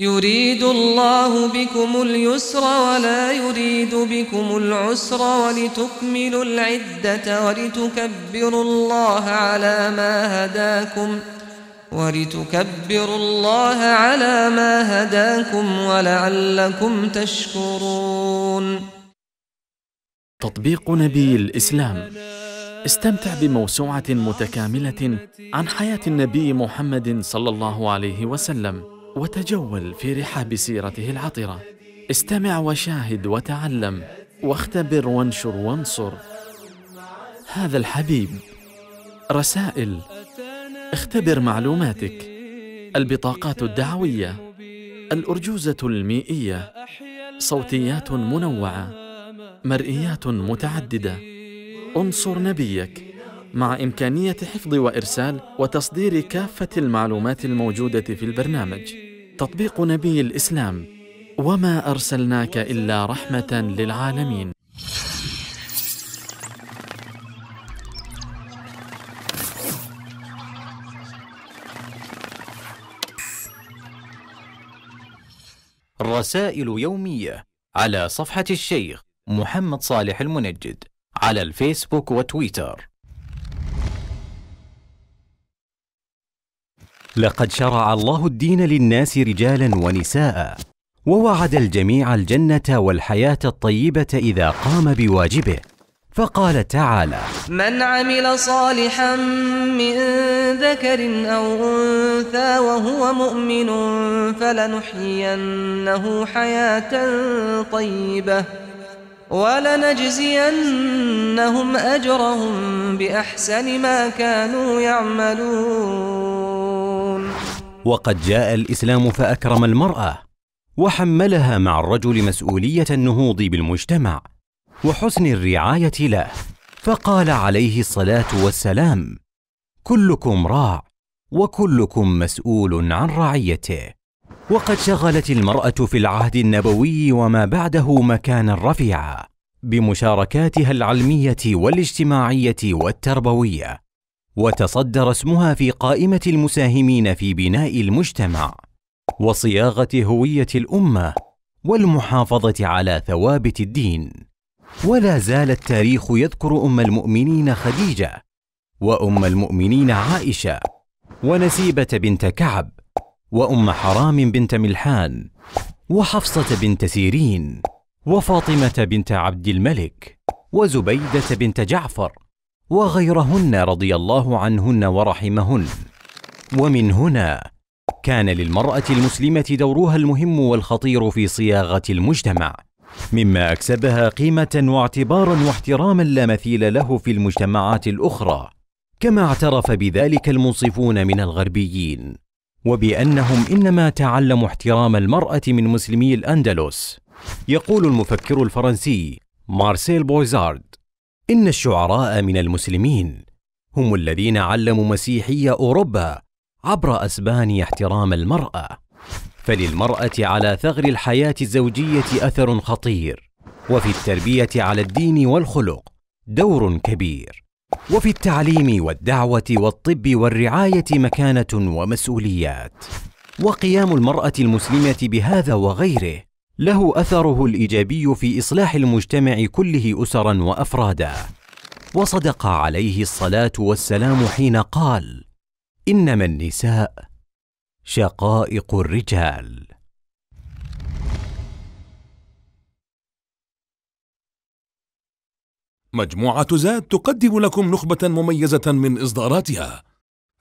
يريد الله بكم اليسر ولا يريد بكم العسر ولتكملوا العدة ولتكبروا الله على ما هداكم ولتكبروا الله على ما هداكم ولعلكم تشكرون تطبيق نبي الإسلام استمتع بموسوعة متكاملة عن حياة النبي محمد صلى الله عليه وسلم وتجول في رحاب سيرته العطرة استمع وشاهد وتعلم واختبر وانشر وانصر هذا الحبيب رسائل اختبر معلوماتك البطاقات الدعوية الأرجوزة المائية صوتيات منوعة مرئيات متعددة انصر نبيك مع إمكانية حفظ وإرسال وتصدير كافة المعلومات الموجودة في البرنامج تطبيق نبي الإسلام وما أرسلناك إلا رحمة للعالمين رسائل يومية على صفحة الشيخ محمد صالح المنجد على الفيسبوك وتويتر لقد شرع الله الدين للناس رجالا ونساء ووعد الجميع الجنه والحياه الطيبه اذا قام بواجبه فقال تعالى من عمل صالحا من ذكر او انثى وهو مؤمن فلنحيينه حياه طيبه ولنجزينهم أجرهم بأحسن ما كانوا يعملون وقد جاء الإسلام فأكرم المرأة وحملها مع الرجل مسؤولية النهوض بالمجتمع وحسن الرعاية له فقال عليه الصلاة والسلام كلكم راع وكلكم مسؤول عن رعيته وقد شغلت المرأة في العهد النبوي وما بعده مكانا رفيعا بمشاركاتها العلمية والاجتماعية والتربوية، وتصدر اسمها في قائمة المساهمين في بناء المجتمع، وصياغة هوية الأمة، والمحافظة على ثوابت الدين. ولا زال التاريخ يذكر أم المؤمنين خديجة، وأم المؤمنين عائشة، ونسيبة بنت كعب، وأم حرام بنت ملحان وحفصة بنت سيرين وفاطمة بنت عبد الملك وزبيدة بنت جعفر وغيرهن رضي الله عنهن ورحمهن ومن هنا كان للمرأة المسلمة دورها المهم والخطير في صياغة المجتمع مما أكسبها قيمة واعتبارا واحتراما لا مثيل له في المجتمعات الأخرى كما اعترف بذلك المنصفون من الغربيين وبأنهم إنما تعلموا احترام المرأة من مسلمي الأندلس يقول المفكر الفرنسي مارسيل بويزارد إن الشعراء من المسلمين هم الذين علموا مسيحية أوروبا عبر أسبانيا احترام المرأة فللمرأة على ثغر الحياة الزوجية أثر خطير وفي التربية على الدين والخلق دور كبير وفي التعليم والدعوة والطب والرعاية مكانة ومسؤوليات، وقيام المرأة المسلمة بهذا وغيره له أثره الإيجابي في إصلاح المجتمع كله أسرا وأفرادا، وصدق عليه الصلاة والسلام حين قال: إنما النساء شقائق الرجال. مجموعة زاد تقدم لكم نخبة مميزة من إصداراتها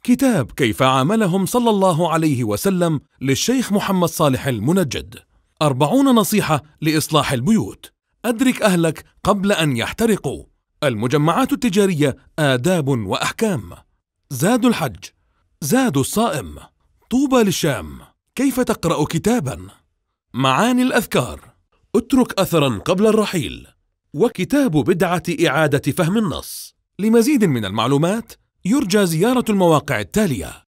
كتاب كيف عاملهم صلى الله عليه وسلم للشيخ محمد صالح المنجد أربعون نصيحة لإصلاح البيوت أدرك أهلك قبل أن يحترقوا المجمعات التجارية آداب وأحكام زاد الحج زاد الصائم طوبى للشام كيف تقرأ كتابا معاني الأذكار اترك أثرا قبل الرحيل وكتاب بدعة إعادة فهم النص لمزيد من المعلومات يرجى زيارة المواقع التالية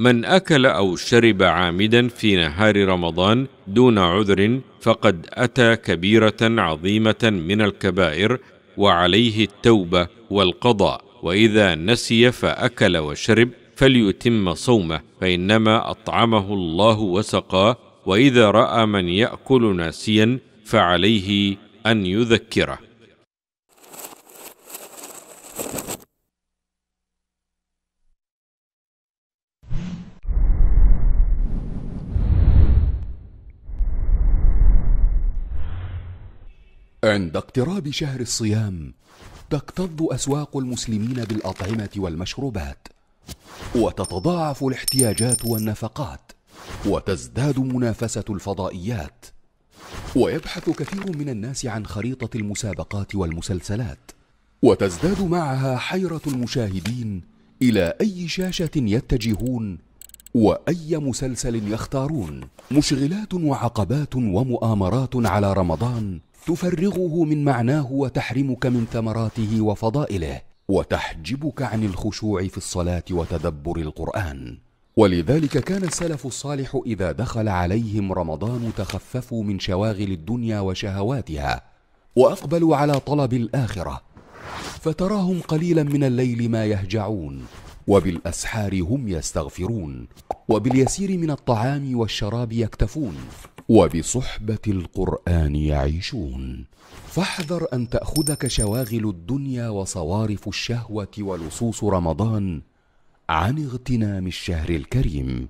من أكل أو شرب عامدا في نهار رمضان دون عذر فقد أتى كبيرة عظيمة من الكبائر وعليه التوبة والقضاء وإذا نسي فأكل وشرب فليتم صومه فإنما أطعمه الله وسقاه وإذا رأى من يأكل ناسيا فعليه أن يذكره عند اقتراب شهر الصيام تكتظ اسواق المسلمين بالاطعمه والمشروبات وتتضاعف الاحتياجات والنفقات وتزداد منافسه الفضائيات ويبحث كثير من الناس عن خريطه المسابقات والمسلسلات وتزداد معها حيره المشاهدين الى اي شاشه يتجهون واي مسلسل يختارون مشغلات وعقبات ومؤامرات على رمضان تفرغه من معناه وتحرمك من ثمراته وفضائله وتحجبك عن الخشوع في الصلاه وتدبر القران ولذلك كان السلف الصالح اذا دخل عليهم رمضان تخففوا من شواغل الدنيا وشهواتها واقبلوا على طلب الاخره فتراهم قليلا من الليل ما يهجعون وبالاسحار هم يستغفرون وباليسير من الطعام والشراب يكتفون وبصحبه القران يعيشون فاحذر ان تاخذك شواغل الدنيا وصوارف الشهوه ولصوص رمضان عن اغتنام الشهر الكريم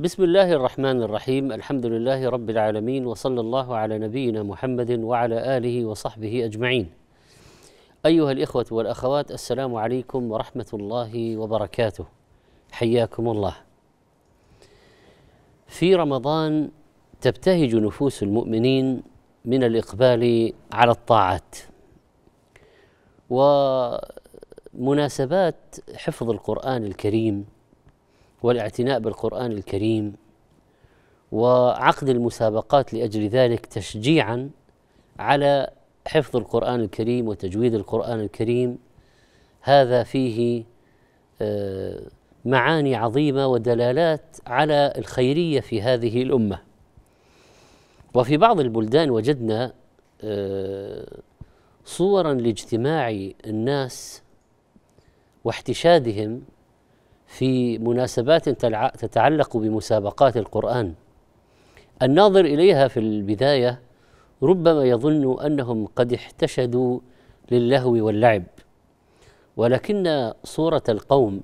بسم الله الرحمن الرحيم الحمد لله رب العالمين وصلى الله على نبينا محمد وعلى اله وصحبه اجمعين ايها الاخوه والاخوات السلام عليكم ورحمه الله وبركاته حياكم الله في رمضان تبتهج نفوس المؤمنين من الاقبال على الطاعات ومناسبات حفظ القران الكريم والاعتناء بالقرآن الكريم وعقد المسابقات لأجل ذلك تشجيعا على حفظ القرآن الكريم وتجويد القرآن الكريم هذا فيه آه، معاني عظيمة ودلالات على الخيرية في هذه الأمة وفي بعض البلدان وجدنا آه، صورا لاجتماع الناس واحتشادهم في مناسبات تتعلق بمسابقات القرآن الناظر إليها في البداية ربما يظن أنهم قد احتشدوا للهو واللعب ولكن صورة القوم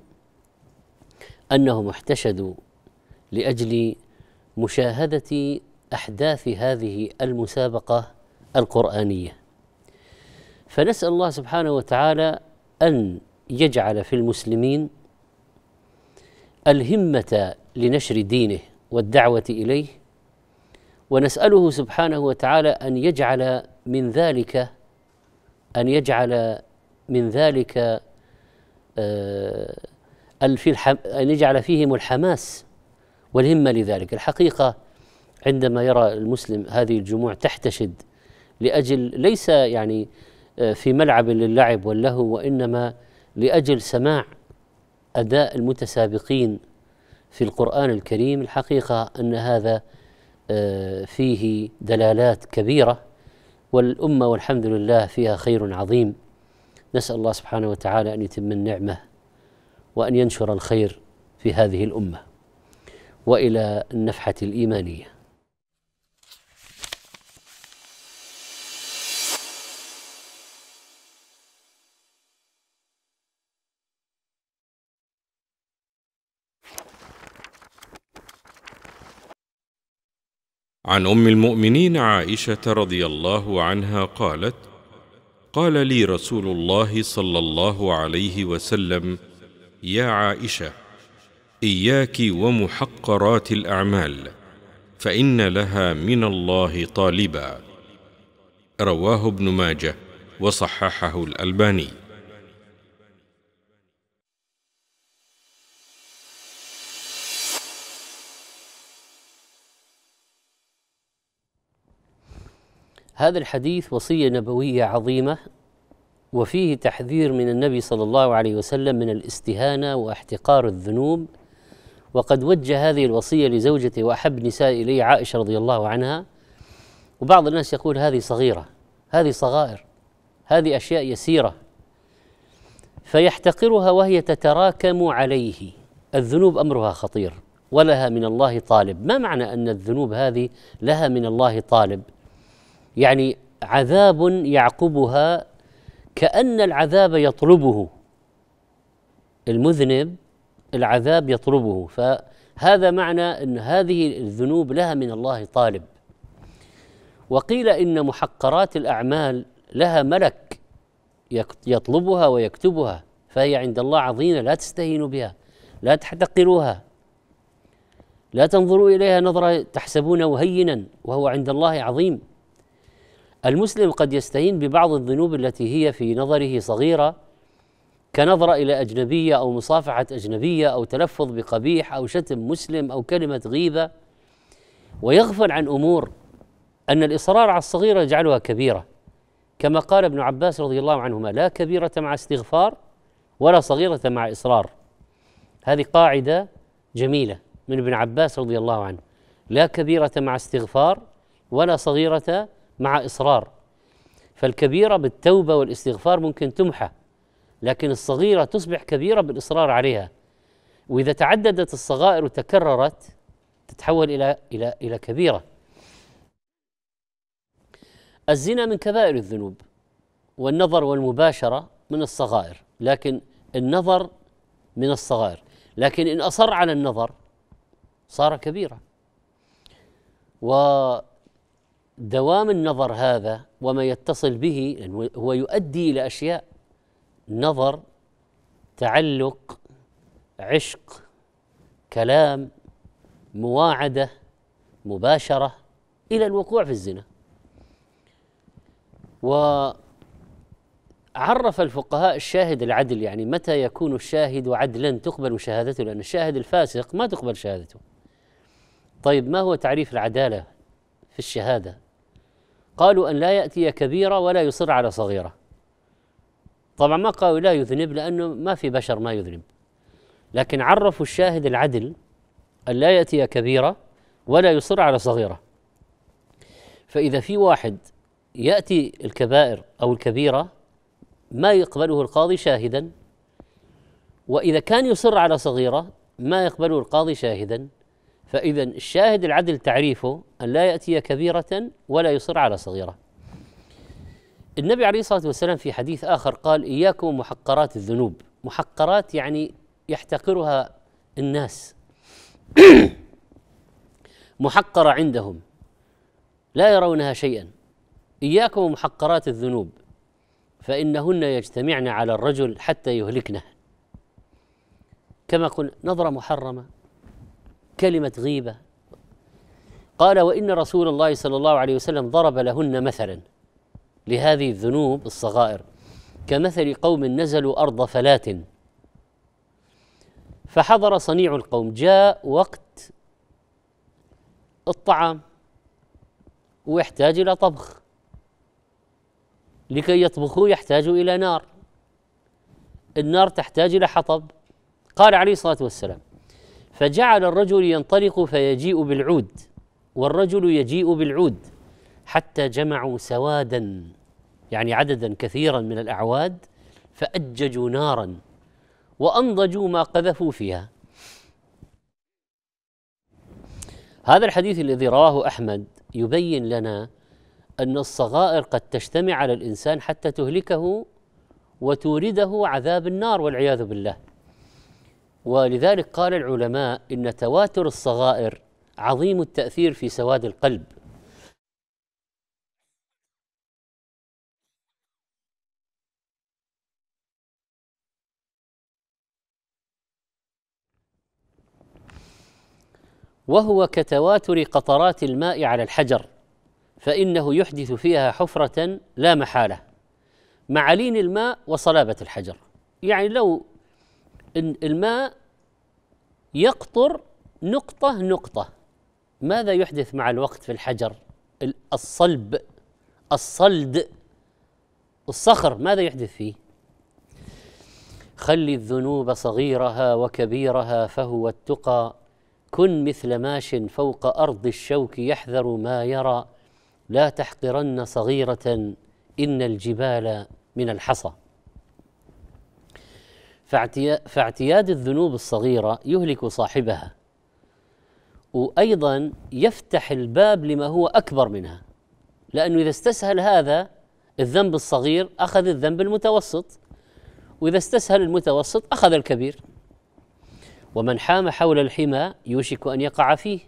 أنهم احتشدوا لأجل مشاهدة أحداث هذه المسابقة القرآنية فنسأل الله سبحانه وتعالى أن يجعل في المسلمين الهمه لنشر دينه والدعوه اليه ونساله سبحانه وتعالى ان يجعل من ذلك ان يجعل من ذلك آه، ان يجعل فيهم الحماس والهمه لذلك الحقيقه عندما يرى المسلم هذه الجموع تحتشد لاجل ليس يعني آه، في ملعب للعب واللهو وانما لاجل سماع أداء المتسابقين في القرآن الكريم الحقيقة أن هذا آه، فيه دلالات كبيرة والأمة والحمد لله فيها خير عظيم نسأل الله سبحانه وتعالى أن يتم النعمة وأن ينشر الخير في هذه الأمة وإلى النفحة الإيمانية عن ام المؤمنين عائشه رضي الله عنها قالت قال لي رسول الله صلى الله عليه وسلم يا عائشه اياك ومحقرات الاعمال فان لها من الله طالبا رواه ابن ماجه وصححه الالباني هذا الحديث وصية نبوية عظيمة وفيه تحذير من النبي صلى الله عليه وسلم من الاستهانة واحتقار الذنوب وقد وجه هذه الوصية لزوجته وأحب نساء إليه عائشة رضي الله عنها وبعض الناس يقول هذه صغيرة هذه صغائر هذه أشياء يسيرة فيحتقرها وهي تتراكم عليه الذنوب أمرها خطير ولها من الله طالب ما معنى أن الذنوب هذه لها من الله طالب يعني عذاب يعقبها كأن العذاب يطلبه المذنب العذاب يطلبه فهذا معنى أن هذه الذنوب لها من الله طالب وقيل إن محقرات الأعمال لها ملك يطلبها ويكتبها فهي عند الله عظيمة لا تستهينوا بها لا تحتقروها لا تنظروا إليها نظرة تحسبونه هينا وهو عند الله عظيم المسلم قد يستهين ببعض الذنوب التي هي في نظره صغيره كنظره الى اجنبيه او مصافحه اجنبيه او تلفظ بقبيح او شتم مسلم او كلمه غيبه ويغفل عن امور ان الاصرار على الصغيره يجعلها كبيره كما قال ابن عباس رضي الله عنهما لا كبيره مع استغفار ولا صغيره مع اصرار هذه قاعده جميله من ابن عباس رضي الله عنه لا كبيره مع استغفار ولا صغيره مع إصرار فالكبيرة بالتوبة والاستغفار ممكن تمحى لكن الصغيرة تصبح كبيرة بالإصرار عليها وإذا تعددت الصغائر وتكررت تتحول إلى إلى إلى كبيرة الزنا من كبائر الذنوب والنظر والمباشرة من الصغائر لكن النظر من الصغائر لكن إن أصر على النظر صار كبيرة و دوام النظر هذا وما يتصل به هو يؤدي الى اشياء نظر تعلق عشق كلام مواعده مباشره الى الوقوع في الزنا وعرف الفقهاء الشاهد العدل يعني متى يكون الشاهد عدلا تقبل شهادته لان الشاهد الفاسق ما تقبل شهادته طيب ما هو تعريف العداله في الشهاده قالوا أن لا يأتي كبيرة ولا يصر على صغيرة طبعا ما قالوا لا يذنب لأنه ما في بشر ما يذنب لكن عرفوا الشاهد العدل أن لا يأتي كبيرة ولا يصر على صغيرة فإذا في واحد يأتي الكبائر أو الكبيرة ما يقبله القاضي شاهدا وإذا كان يصر على صغيرة ما يقبله القاضي شاهدا فإذا الشاهد العدل تعريفه أن لا يأتي كبيرة ولا يصر على صغيرة النبي عليه الصلاة والسلام في حديث آخر قال إياكم محقرات الذنوب محقرات يعني يحتقرها الناس محقرة عندهم لا يرونها شيئا إياكم محقرات الذنوب فإنهن يجتمعن على الرجل حتى يهلكنه كما قلنا نظرة محرمة كلمة غيبة قال وإن رسول الله صلى الله عليه وسلم ضرب لهن مثلا لهذه الذنوب الصغائر كمثل قوم نزلوا أرض فلات فحضر صنيع القوم جاء وقت الطعام ويحتاج إلى طبخ لكي يطبخوا يحتاج إلى نار النار تحتاج إلى حطب قال عليه الصلاة والسلام فجعل الرجل ينطلق فيجيء بالعود والرجل يجيء بالعود حتى جمعوا سوادا يعني عددا كثيرا من الاعواد فاججوا نارا وانضجوا ما قذفوا فيها هذا الحديث الذي رواه احمد يبين لنا ان الصغائر قد تجتمع على الانسان حتى تهلكه وتورده عذاب النار والعياذ بالله ولذلك قال العلماء ان تواتر الصغائر عظيم التاثير في سواد القلب وهو كتواتر قطرات الماء على الحجر فانه يحدث فيها حفره لا محاله مع لين الماء وصلابه الحجر يعني لو الماء يقطر نقطة نقطة ماذا يحدث مع الوقت في الحجر الصلب الصلد الصخر ماذا يحدث فيه خلي الذنوب صغيرها وكبيرها فهو التقى كن مثل ماش فوق أرض الشوك يحذر ما يرى لا تحقرن صغيرة إن الجبال من الحصى فاعتياد الذنوب الصغيرة يهلك صاحبها وأيضا يفتح الباب لما هو أكبر منها لأنه إذا استسهل هذا الذنب الصغير أخذ الذنب المتوسط وإذا استسهل المتوسط أخذ الكبير ومن حام حول الحمى يوشك أن يقع فيه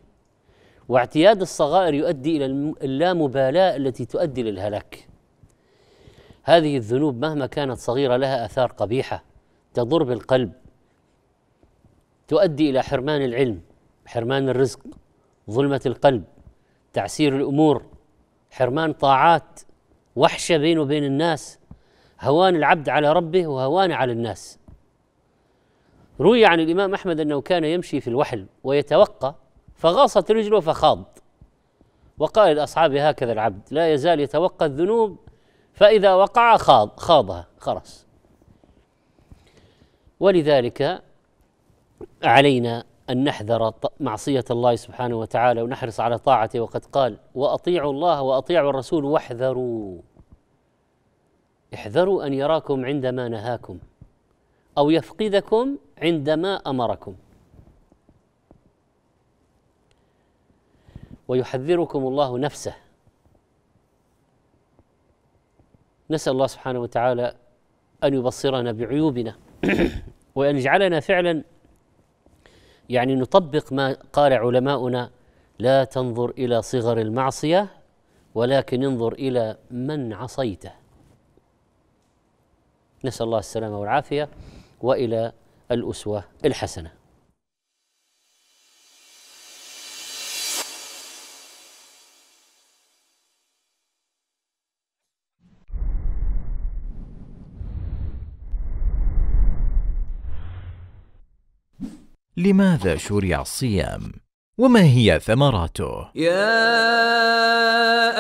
واعتياد الصغائر يؤدي إلى اللامبالاة التي تؤدي للهلاك هذه الذنوب مهما كانت صغيرة لها آثار قبيحة تضر بالقلب تؤدي الى حرمان العلم حرمان الرزق ظلمه القلب تعسير الامور حرمان طاعات وحشه بينه وبين الناس هوان العبد على ربه وهوان على الناس روي عن الامام احمد انه كان يمشي في الوحل ويتوقى فغاصت رجله فخاض وقال لاصحابه هكذا العبد لا يزال يتوقى الذنوب فاذا وقع خاض خاضها خلاص ولذلك علينا أن نحذر معصية الله سبحانه وتعالى ونحرص على طاعته وقد قال وأطيعوا الله وأطيعوا الرسول واحذروا احذروا أن يراكم عندما نهاكم أو يفقدكم عندما أمركم ويحذركم الله نفسه نسأل الله سبحانه وتعالى أن يبصرنا بعيوبنا وأن يجعلنا فعلا يعني نطبق ما قال علماؤنا لا تنظر إلى صغر المعصية ولكن انظر إلى من عصيته نسأل الله السلامة والعافية وإلى الأسوة الحسنة لماذا شرع الصيام وما هي ثمراته يا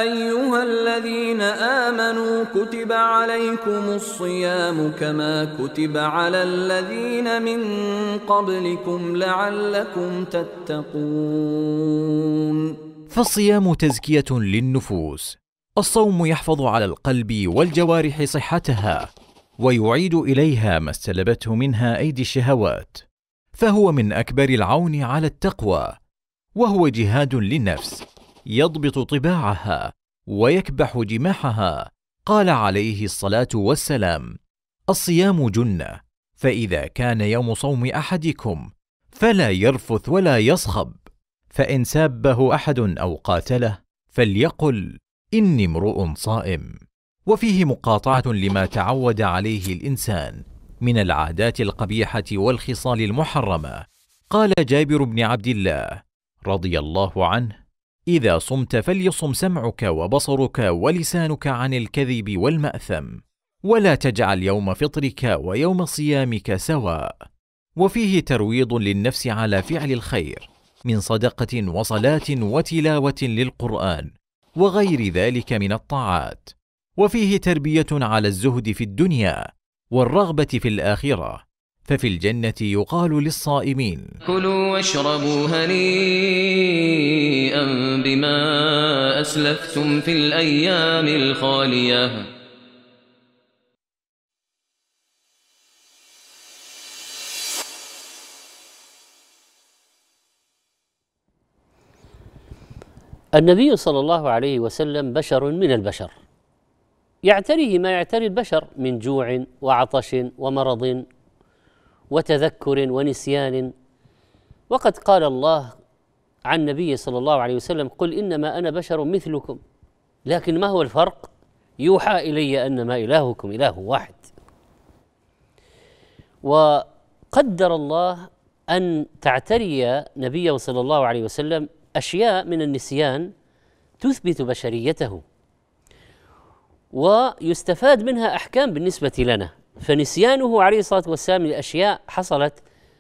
ايها الذين امنوا كتب عليكم الصيام كما كتب على الذين من قبلكم لعلكم تتقون فالصيام تزكيه للنفوس الصوم يحفظ على القلب والجوارح صحتها ويعيد اليها ما استلبته منها ايدي الشهوات فهو من اكبر العون على التقوى وهو جهاد للنفس يضبط طباعها ويكبح جماحها قال عليه الصلاه والسلام الصيام جنه فاذا كان يوم صوم احدكم فلا يرفث ولا يصخب فان سابه احد او قاتله فليقل اني امرؤ صائم وفيه مقاطعه لما تعود عليه الانسان من العادات القبيحه والخصال المحرمه قال جابر بن عبد الله رضي الله عنه اذا صمت فليصم سمعك وبصرك ولسانك عن الكذب والماثم ولا تجعل يوم فطرك ويوم صيامك سواء وفيه ترويض للنفس على فعل الخير من صدقه وصلاه وتلاوه للقران وغير ذلك من الطاعات وفيه تربيه على الزهد في الدنيا والرغبة في الآخرة ففي الجنة يقال للصائمين كلوا واشربوا هنيئا بما أسلفتم في الأيام الخالية النبي صلى الله عليه وسلم بشر من البشر يعتريه ما يعتري البشر من جوع وعطش ومرض وتذكر ونسيان وقد قال الله عن النبي صلى الله عليه وسلم قل انما انا بشر مثلكم لكن ما هو الفرق يوحى الي انما الهكم اله واحد وقدر الله ان تعتري نبيه صلى الله عليه وسلم اشياء من النسيان تثبت بشريته ويستفاد منها احكام بالنسبه لنا فنسيانه عليه الصلاه والسلام لاشياء حصلت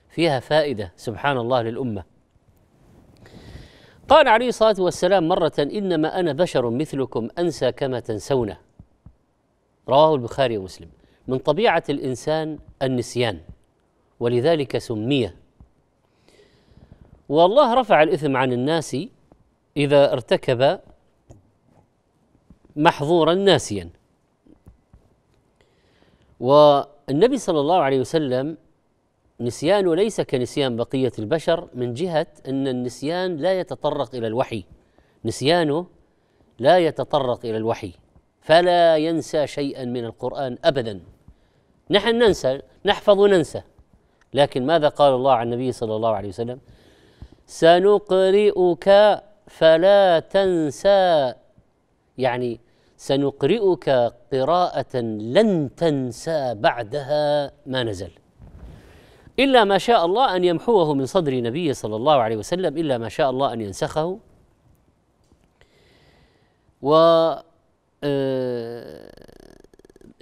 فيها فائده سبحان الله للامه. قال عليه الصلاه والسلام مره انما انا بشر مثلكم انسى كما تنسون. رواه البخاري ومسلم. من طبيعه الانسان النسيان ولذلك سمي. والله رفع الاثم عن الناس اذا ارتكب محظورا ناسيا والنبي صلى الله عليه وسلم نسيانه ليس كنسيان بقية البشر من جهة أن النسيان لا يتطرق إلى الوحي نسيانه لا يتطرق إلى الوحي فلا ينسى شيئا من القرآن أبدا نحن ننسى نحفظ وننسى لكن ماذا قال الله عن النبي صلى الله عليه وسلم سنقرئك فلا تنسى يعني سنقرئك قراءة لن تنسى بعدها ما نزل إلا ما شاء الله أن يمحوه من صدر نبي صلى الله عليه وسلم إلا ما شاء الله أن ينسخه و آه،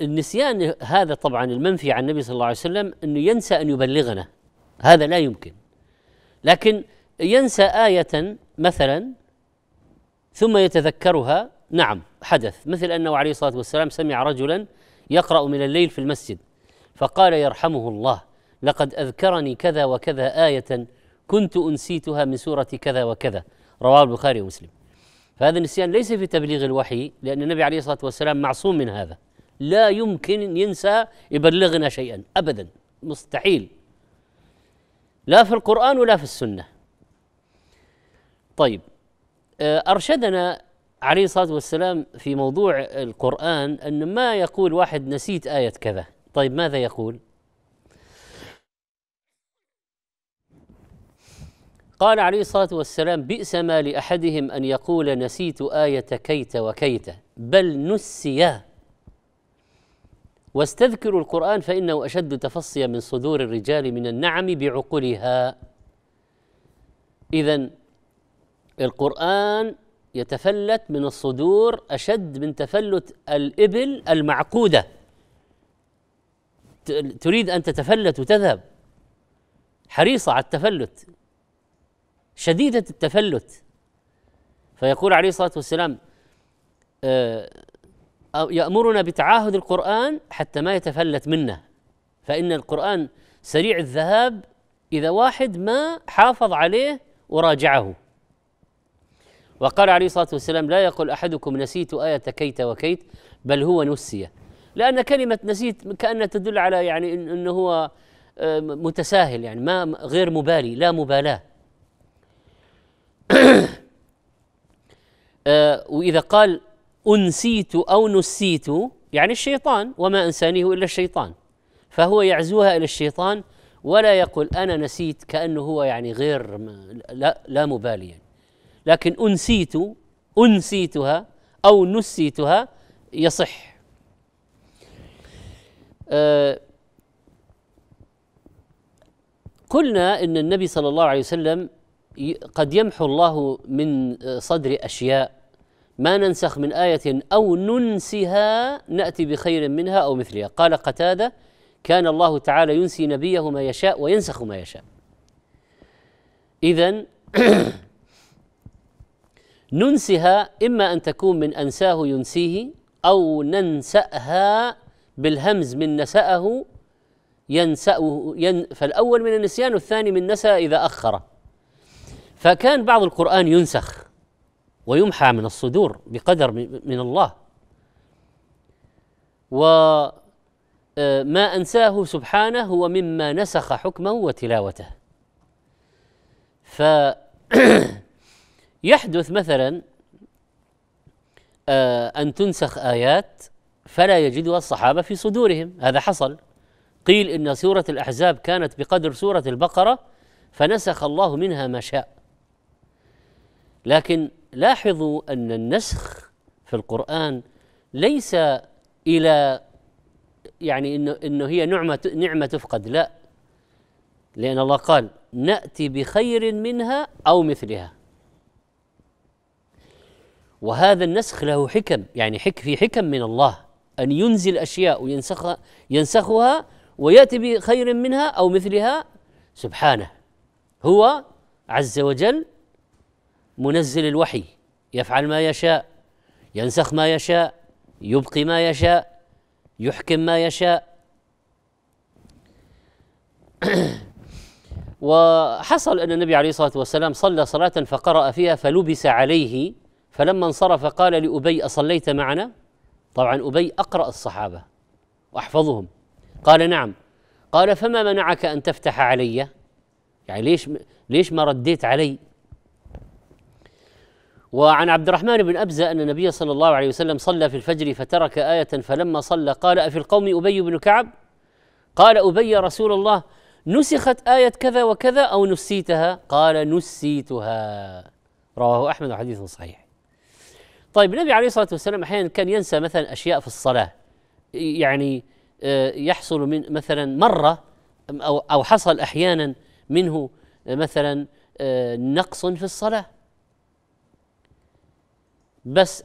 النسيان هذا طبعا المنفي عن النبي صلى الله عليه وسلم أنه ينسى أن يبلغنا هذا لا يمكن لكن ينسى آية مثلا ثم يتذكرها نعم حدث مثل أنه عليه الصلاة والسلام سمع رجلا يقرأ من الليل في المسجد فقال يرحمه الله لقد أذكرني كذا وكذا آية كنت أنسيتها من سورة كذا وكذا رواه البخاري ومسلم فهذا النسيان ليس في تبليغ الوحي لأن النبي عليه الصلاة والسلام معصوم من هذا لا يمكن ينسى يبلغنا شيئا أبدا مستحيل لا في القرآن ولا في السنة طيب آه، أرشدنا عليه الصلاه والسلام في موضوع القران ان ما يقول واحد نسيت ايه كذا طيب ماذا يقول قال عليه الصلاه والسلام بئس ما لاحدهم ان يقول نسيت ايه كيت وكيت بل نسي واستذكروا القران فانه اشد تفصيا من صدور الرجال من النعم بعقولها اذا القران يتفلت من الصدور اشد من تفلت الابل المعقوده تريد ان تتفلت وتذهب حريصه على التفلت شديده التفلت فيقول عليه الصلاه والسلام آه، يامرنا بتعاهد القران حتى ما يتفلت منا فان القران سريع الذهاب اذا واحد ما حافظ عليه وراجعه وقال عليه الصلاة والسلام لا يقول أحدكم نسيت آية كيت وكيت بل هو نسي لأن كلمة نسيت كأنها تدل على يعني أنه هو آه، متساهل يعني ما غير مبالي لا مبالاة آه، وإذا قال أنسيت أو نسيت يعني الشيطان وما أنسانيه إلا الشيطان فهو يعزوها إلى الشيطان ولا يقول أنا نسيت كأنه هو يعني غير لا, لا مبالي يعني لكن أنسيت أنسيتها أو نسيتها يصح آه قلنا ان النبي صلى الله عليه وسلم قد يمحو الله من صدر اشياء ما ننسخ من ايه او ننسها ناتي بخير منها او مثلها قال قتاده كان الله تعالى ينسي نبيه ما يشاء وينسخ ما يشاء اذا ننسها إما أن تكون من أنساه ينسيه أو ننسأها بالهمز من نسأه ينسأه ين فالأول من النسيان والثاني من نسى إذا أخر فكان بعض القرآن ينسخ ويمحى من الصدور بقدر من الله وما آه، أنساه سبحانه هو مما نسخ حكمه وتلاوته ف يحدث مثلا آه، أن تنسخ آيات فلا يجدها الصحابة في صدورهم هذا حصل قيل إن سورة الأحزاب كانت بقدر سورة البقرة فنسخ الله منها ما شاء لكن لاحظوا أن النسخ في القرآن ليس إلى يعني إنه, إنه هي نعمة نعمة تفقد لا لأن الله قال نأتي بخير منها أو مثلها وهذا النسخ له حكم يعني حك في حكم من الله أن ينزل أشياء وينسخها ينسخها ويأتي بخير منها أو مثلها سبحانه هو عز وجل منزل الوحي يفعل ما يشاء ينسخ ما يشاء يبقي ما يشاء يحكم ما يشاء وحصل أن النبي عليه الصلاة والسلام صلى صلاة فقرأ فيها فلبس عليه فلما انصرف قال لأبي أصليت معنا؟ طبعا أبي أقرأ الصحابة وأحفظهم قال نعم قال فما منعك أن تفتح علي؟ يعني ليش ليش ما رديت علي؟ وعن عبد الرحمن بن أبزة أن النبي صلى الله عليه وسلم صلى في الفجر فترك آية فلما صلى قال أفي القوم أبي بن كعب؟ قال أبي رسول الله نسخت آية كذا وكذا أو نسيتها؟ قال نسيتها رواه أحمد وحديث صحيح طيب النبي عليه الصلاه والسلام احيانا كان ينسى مثلا اشياء في الصلاه يعني آه، يحصل من مثلا مره او او حصل احيانا منه آه، مثلا آه، نقص في الصلاه بس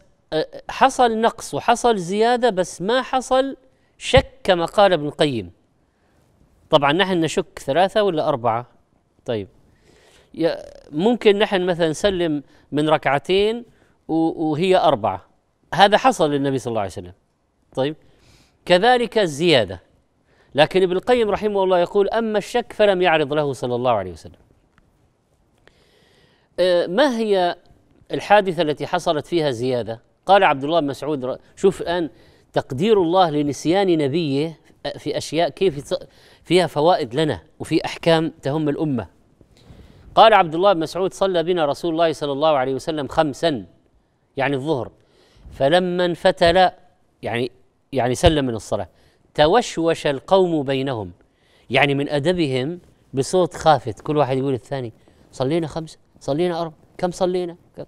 حصل نقص وحصل زياده بس ما حصل شك كما قال ابن القيم طبعا نحن نشك ثلاثه ولا اربعه طيب ممكن نحن مثلا نسلم من ركعتين وهي أربعة هذا حصل للنبي صلى الله عليه وسلم طيب كذلك الزيادة لكن ابن القيم رحمه الله يقول أما الشك فلم يعرض له صلى الله عليه وسلم أه، ما هي الحادثة التي حصلت فيها زيادة قال عبد الله بن مسعود شوف الآن تقدير الله لنسيان نبيه في أشياء كيف فيها فوائد لنا وفي أحكام تهم الأمة قال عبد الله بن مسعود صلى بنا رسول الله صلى الله عليه وسلم خمسا يعني الظهر فلما انفتل يعني يعني سلم من الصلاة توشوش القوم بينهم يعني من أدبهم بصوت خافت كل واحد يقول الثاني صلينا خمسة صلينا أربعة كم صلينا كم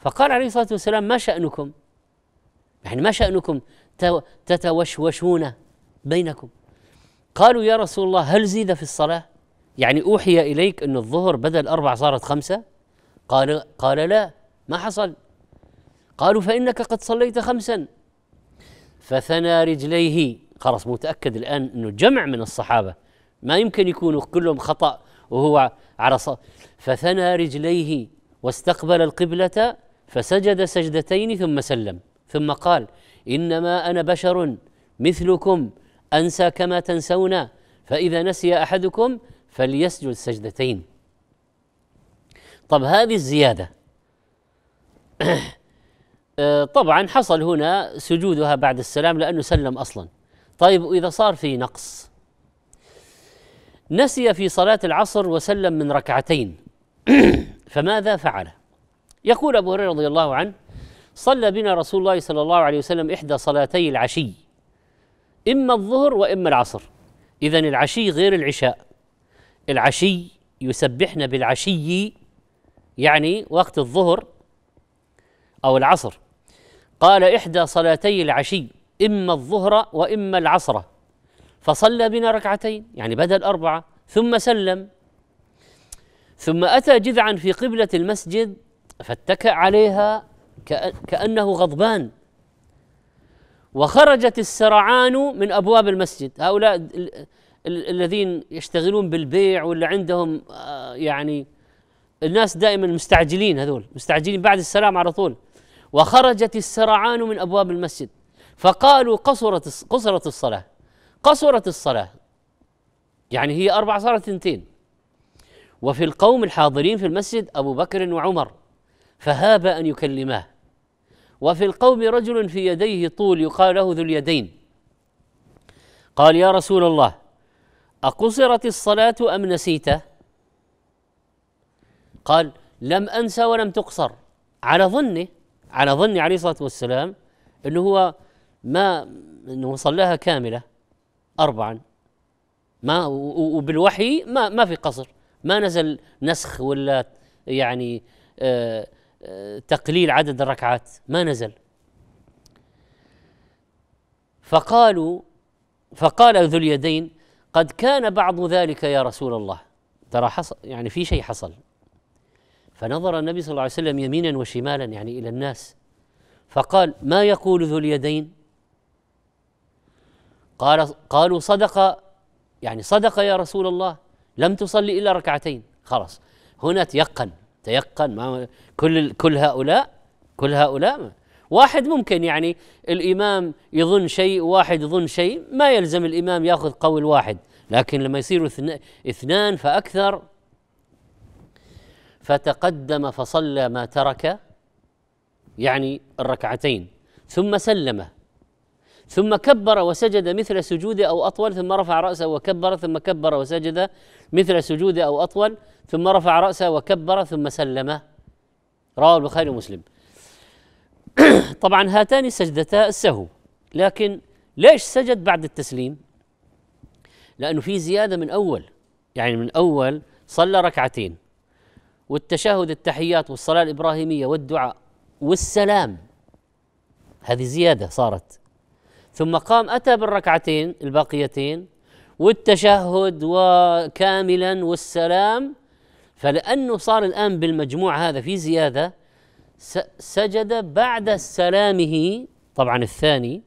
فقال عليه الصلاة والسلام ما شأنكم يعني ما شأنكم تتوشوشون بينكم قالوا يا رسول الله هل زيد في الصلاة يعني أوحي إليك أن الظهر بدل أربع صارت خمسة قال قال لا ما حصل قالوا فإنك قد صليت خمسا فثنى رجليه خلاص متأكد الآن أنه جمع من الصحابة ما يمكن يكونوا كلهم خطأ وهو على ص... فثنى رجليه واستقبل القبلة فسجد سجدتين ثم سلم ثم قال إنما أنا بشر مثلكم أنسى كما تنسون فإذا نسي أحدكم فليسجد سجدتين طب هذه الزيادة طبعا حصل هنا سجودها بعد السلام لأنه سلم أصلا طيب وإذا صار في نقص نسي في صلاة العصر وسلم من ركعتين فماذا فعل يقول أبو هريرة رضي الله عنه صلى بنا رسول الله صلى الله عليه وسلم إحدى صلاتي العشي إما الظهر وإما العصر إذا العشي غير العشاء العشي يسبحنا بالعشي يعني وقت الظهر أو العصر قال إحدى صلاتي العشي إما الظهر وإما العصر فصلى بنا ركعتين يعني بدل أربعة ثم سلم ثم أتى جذعا في قبلة المسجد فاتكأ عليها كأنه غضبان وخرجت السرعان من أبواب المسجد هؤلاء الذين يشتغلون بالبيع واللي عندهم آه، يعني الناس دائما مستعجلين هذول مستعجلين بعد السلام على طول وخرجت السرعان من ابواب المسجد فقالوا قصرت قصرت الصلاه قصرت الصلاه يعني هي اربع صارت اثنتين وفي القوم الحاضرين في المسجد ابو بكر وعمر فهاب ان يكلماه وفي القوم رجل في يديه طول يقال له ذو اليدين قال يا رسول الله اقصرت الصلاه ام نسيت قال لم انسى ولم تقصر على ظنه على ظني عليه الصلاه والسلام انه هو ما انه صلاها كامله اربعا ما وبالوحي ما ما في قصر ما نزل نسخ ولا يعني آه، آه، تقليل عدد الركعات ما نزل فقالوا فقال ذو اليدين قد كان بعض ذلك يا رسول الله ترى حصل يعني في شيء حصل فنظر النبي صلى الله عليه وسلم يمينا وشمالا يعني الى الناس فقال ما يقول ذو اليدين قال قالوا صدق يعني صدق يا رسول الله لم تصلي الا ركعتين خلاص هنا تيقن تيقن ما كل كل هؤلاء كل هؤلاء ما واحد ممكن يعني الامام يظن شيء واحد يظن شيء ما يلزم الامام ياخذ قول واحد لكن لما يصيروا اثنان فاكثر فتقدم فصلى ما ترك يعني الركعتين ثم سلم ثم كبر وسجد مثل سجوده او اطول ثم رفع راسه وكبر ثم كبر وسجد مثل سجوده او اطول ثم رفع راسه وكبر ثم سلم رواه البخاري ومسلم طبعا هاتان سجدتا السهو لكن ليش سجد بعد التسليم لانه في زياده من اول يعني من اول صلى ركعتين والتشهد التحيات والصلاة الإبراهيمية والدعاء والسلام هذه زيادة صارت ثم قام أتى بالركعتين الباقيتين والتشهد وكاملا والسلام فلأنه صار الآن بالمجموع هذا في زيادة سجد بعد سلامه طبعا الثاني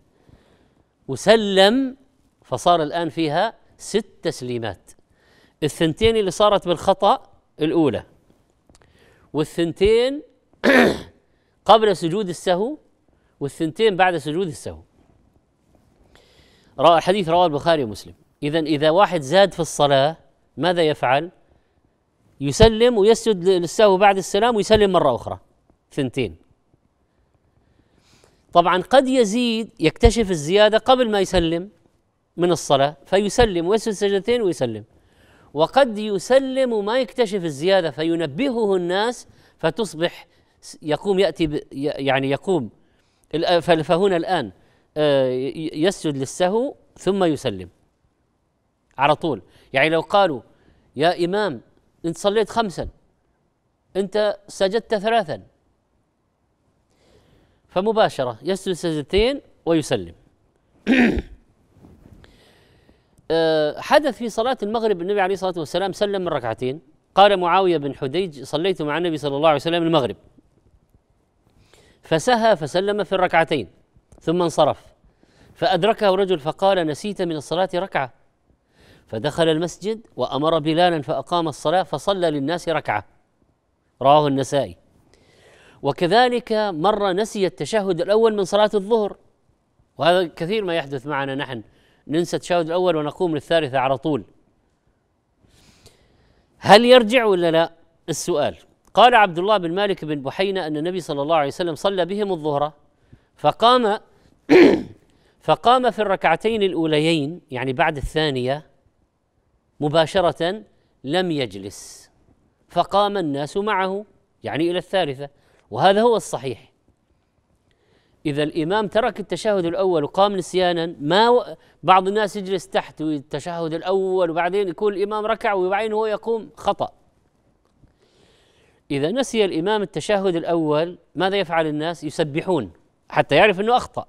وسلم فصار الآن فيها ست تسليمات الثنتين اللي صارت بالخطأ الأولى والثنتين قبل سجود السهو والثنتين بعد سجود السهو الحديث رواه البخاري ومسلم إذا إذا واحد زاد في الصلاة ماذا يفعل؟ يسلم ويسجد للسهو بعد السلام ويسلم مرة أخرى ثنتين طبعا قد يزيد يكتشف الزيادة قبل ما يسلم من الصلاة فيسلم ويسجد سجدتين ويسلم وقد يسلم ما يكتشف الزياده فينبهه الناس فتصبح يقوم ياتي يعني يقوم فهنا الان آه، يسجد للسهو ثم يسلم على طول يعني لو قالوا يا امام انت صليت خمسا انت سجدت ثلاثا فمباشره يسجد سجدتين ويسلم آه، حدث في صلاة المغرب النبي عليه الصلاة والسلام سلم من ركعتين قال معاوية بن حديج صليت مع النبي صلى الله عليه وسلم المغرب فسهى فسلم في الركعتين ثم انصرف فأدركه رجل فقال نسيت من الصلاة ركعة فدخل المسجد وأمر بلالا فأقام الصلاة فصلى للناس ركعة رواه النسائي وكذلك مرة نسي التشهد الأول من صلاة الظهر وهذا كثير ما يحدث معنا نحن ننسى التشهد الاول ونقوم للثالثه على طول هل يرجع ولا لا السؤال قال عبد الله بن مالك بن بحينة أن النبي صلى الله عليه وسلم صلى بهم الظهر فقام فقام في الركعتين الأوليين يعني بعد الثانية مباشرة لم يجلس فقام الناس معه يعني إلى الثالثة وهذا هو الصحيح إذا الإمام ترك التشهد الأول وقام نسيانا ما و... بعض الناس يجلس تحت التشهد الأول وبعدين يكون الإمام ركع وبعدين هو يقوم خطأ إذا نسي الإمام التشهد الأول ماذا يفعل الناس؟ يسبحون حتى يعرف أنه أخطأ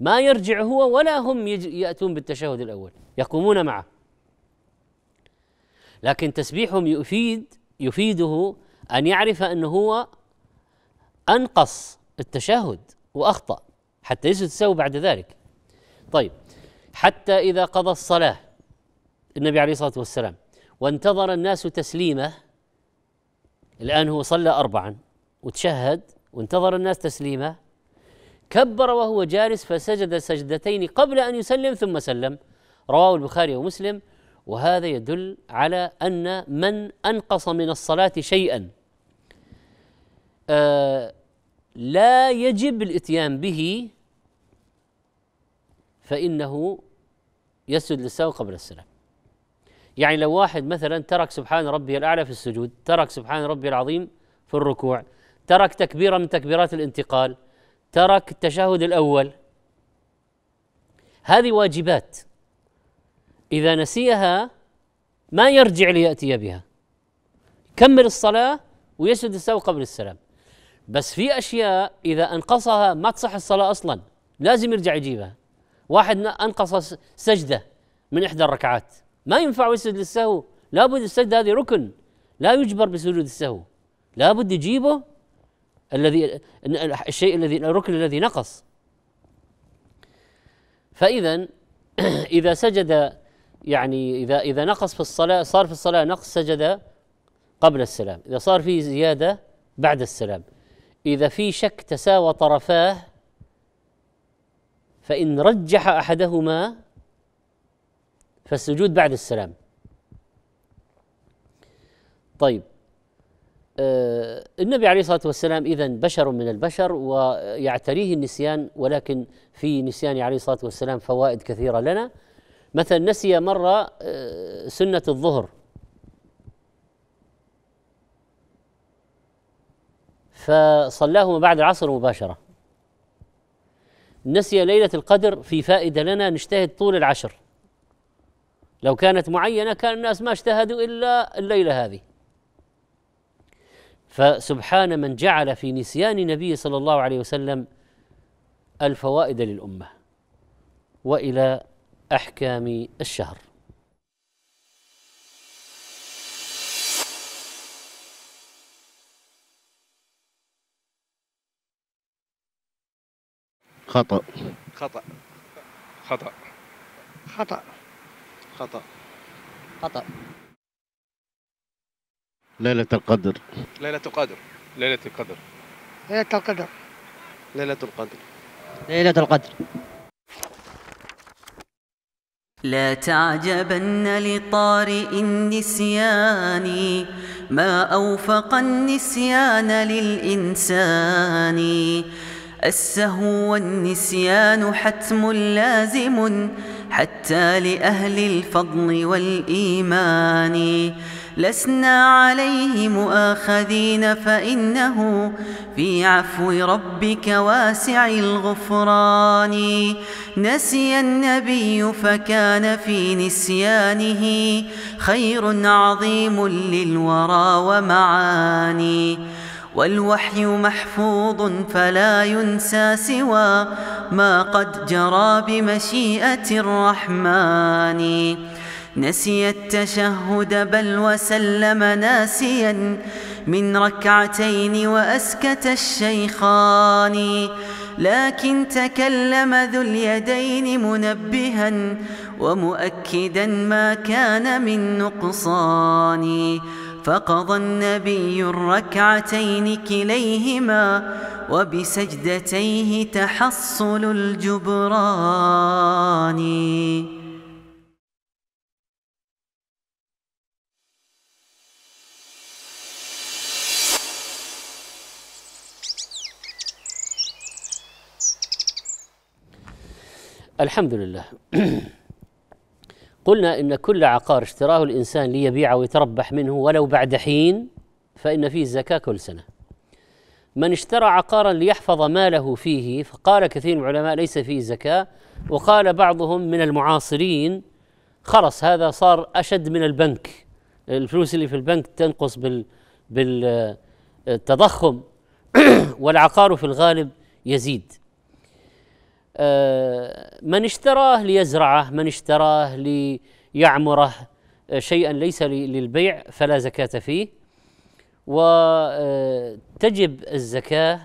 ما يرجع هو ولا هم يأتون بالتشهد الأول يقومون معه لكن تسبيحهم يفيد يفيده أن يعرف أنه هو أنقص التشهد واخطا حتى يسجد بعد ذلك طيب حتى اذا قضى الصلاه النبي عليه الصلاه والسلام وانتظر الناس تسليمه الان هو صلى اربعا وتشهد وانتظر الناس تسليمه كبر وهو جالس فسجد سجدتين قبل ان يسلم ثم سلم رواه البخاري ومسلم وهذا يدل على ان من انقص من الصلاه شيئا آه لا يجب الاتيان به فإنه يسجد للسهو قبل السلام يعني لو واحد مثلا ترك سبحان ربي الأعلى في السجود ترك سبحان ربي العظيم في الركوع ترك تكبيرة من تكبيرات الانتقال ترك التشهد الأول هذه واجبات إذا نسيها ما يرجع ليأتي بها كمل الصلاة ويسجد السهو قبل السلام بس في اشياء اذا انقصها ما تصح الصلاه اصلا لازم يرجع يجيبها واحد انقص سجده من احدى الركعات ما ينفع يسجد للسهو لابد السجده هذه ركن لا يجبر بسجود السهو لابد يجيبه الذي الشيء الذي الركن الذي نقص فاذا اذا سجد يعني اذا اذا نقص في الصلاه صار في الصلاه نقص سجد قبل السلام اذا صار فيه زياده بعد السلام إذا في شك تساوى طرفاه فإن رجح أحدهما فالسجود بعد السلام طيب آه، النبي عليه الصلاه والسلام اذا بشر من البشر ويعتريه النسيان ولكن في نسيانه عليه الصلاه والسلام فوائد كثيره لنا مثلا نسي مره آه، سنه الظهر فصلاهما بعد العصر مباشرة نسي ليلة القدر في فائدة لنا نجتهد طول العشر لو كانت معينة كان الناس ما اجتهدوا إلا الليلة هذه فسبحان من جعل في نسيان النبي صلى الله عليه وسلم الفوائد للأمة وإلى أحكام الشهر خطأ خطأ خطأ خطأ خطأ خطأ ليلة القدر ليلة القدر ليلة القدر ليلة القدر ليلة القدر ليلة القدر لا تعجبن لطارئ النسيان ما أوفق النسيان للإنسان السهو والنسيان حتم لازم حتى لأهل الفضل والإيمان لسنا عليه مؤاخذين فإنه في عفو ربك واسع الغفران نسي النبي فكان في نسيانه خير عظيم للورى ومعاني والوحي محفوظ فلا ينسى سوى ما قد جرى بمشيئة الرحمن نسي التشهد بل وسلم ناسيا من ركعتين وأسكت الشيخان لكن تكلم ذو اليدين منبها ومؤكدا ما كان من نقصان فقضى النبي الركعتين كليهما وبسجدتيه تحصل الجبران الحمد لله قلنا إن كل عقار اشتراه الإنسان ليبيعه ويتربح منه ولو بعد حين فإن فيه الزكاة كل سنة من اشترى عقارا ليحفظ ماله فيه فقال كثير من العلماء ليس فيه زكاة وقال بعضهم من المعاصرين خلص هذا صار أشد من البنك الفلوس اللي في البنك تنقص بال بالتضخم والعقار في الغالب يزيد آه، من اشتراه ليزرعه من اشتراه ليعمره آه، شيئا ليس للبيع فلا زكاة فيه وتجب آه، الزكاة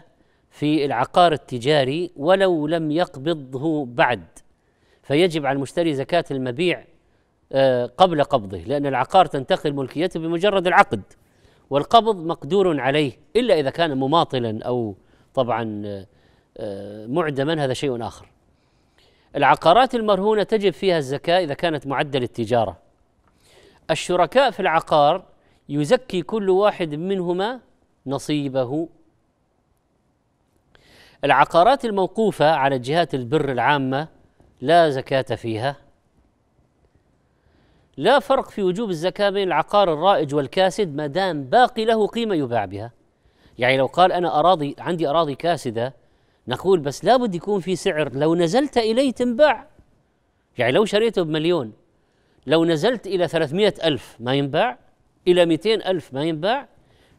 في العقار التجاري ولو لم يقبضه بعد فيجب على المشتري زكاة المبيع قبل قبضه لأن العقار تنتقل ملكيته بمجرد العقد والقبض مقدور عليه إلا إذا كان مماطلا أو طبعا معدما هذا شيء آخر العقارات المرهونة تجب فيها الزكاة إذا كانت معدل التجارة الشركاء في العقار يزكي كل واحد منهما نصيبه العقارات الموقوفة على جهات البر العامة لا زكاة فيها لا فرق في وجوب الزكاة بين العقار الرائج والكاسد ما دام باقي له قيمة يباع بها يعني لو قال أنا أراضي عندي أراضي كاسدة نقول بس لابد يكون في سعر لو نزلت إليه تنباع يعني لو شريته بمليون لو نزلت إلى ثلاثمائة ألف ما ينباع إلى مئتين ألف ما ينباع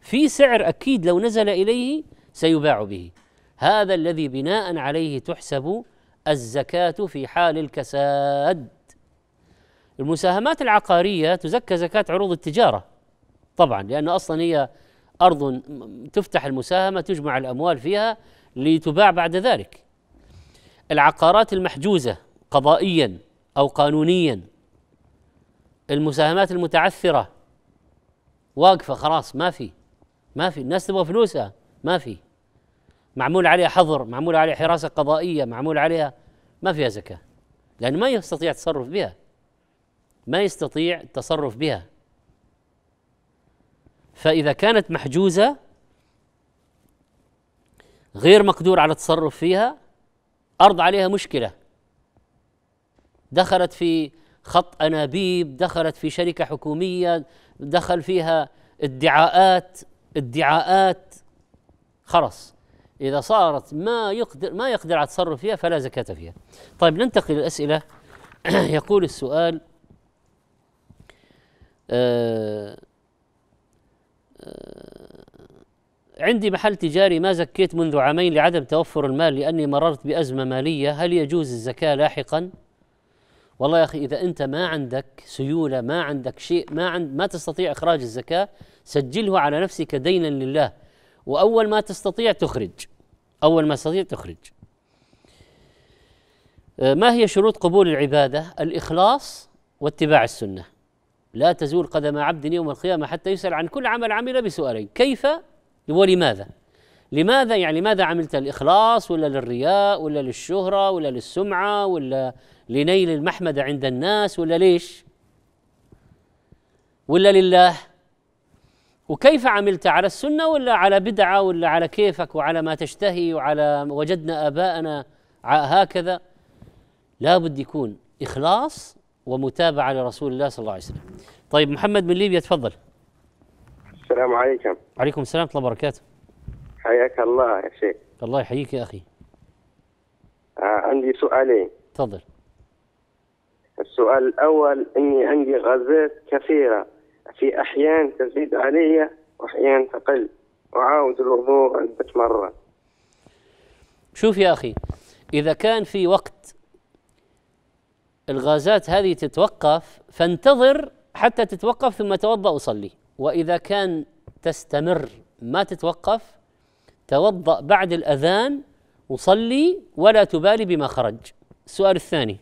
في سعر أكيد لو نزل إليه سيباع به هذا الذي بناء عليه تحسب الزكاة في حال الكساد المساهمات العقارية تزكى زكاة عروض التجارة طبعا لأن أصلا هي أرض تفتح المساهمة تجمع الأموال فيها لتباع بعد ذلك العقارات المحجوزه قضائيا او قانونيا المساهمات المتعثره واقفه خلاص ما في ما في الناس تبغى فلوسها ما في معمول عليها حظر معمول عليها حراسه قضائيه معمول عليها ما فيها زكاه لأنه ما يستطيع التصرف بها ما يستطيع التصرف بها فإذا كانت محجوزة غير مقدور على التصرف فيها أرض عليها مشكلة دخلت في خط أنابيب دخلت في شركة حكومية دخل فيها ادعاءات ادعاءات خلص إذا صارت ما يقدر ما يقدر على التصرف فيها فلا زكاة فيها طيب ننتقل للأسئلة يقول السؤال آه آه عندي محل تجاري ما زكيت منذ عامين لعدم توفر المال لأني مررت بأزمة مالية هل يجوز الزكاة لاحقا؟ والله يا أخي إذا أنت ما عندك سيولة ما عندك شيء ما عند ما تستطيع إخراج الزكاة سجله على نفسك دينا لله وأول ما تستطيع تخرج أول ما تستطيع تخرج آه، ما هي شروط قبول العبادة؟ الإخلاص واتباع السنة لا تزول قدم عبد يوم القيامة حتى يسأل عن كل عمل عمل بسؤالين كيف ولماذا؟ لماذا يعني لماذا عملت الإخلاص ولا للرياء ولا للشهرة ولا للسمعة ولا لنيل المحمد عند الناس ولا ليش؟ ولا لله؟ وكيف عملت على السنة ولا على بدعة ولا على كيفك وعلى ما تشتهي وعلى وجدنا آباءنا هكذا لا بد يكون إخلاص ومتابعة لرسول الله صلى الله عليه وسلم طيب محمد من ليبيا تفضل السلام عليكم وعليكم السلام ورحمة الله وبركاته حياك الله يا شيخ الله يحييك يا أخي آه عندي سؤالين تفضل السؤال الأول إني عندي غازات كثيرة في أحيان تزيد علي وأحيان تقل وعاود الوضوء عدة مرة شوف يا أخي إذا كان في وقت الغازات هذه تتوقف فانتظر حتى تتوقف ثم توضأ وصلي وإذا كان تستمر ما تتوقف توضأ بعد الأذان وصلي ولا تبالي بما خرج السؤال الثاني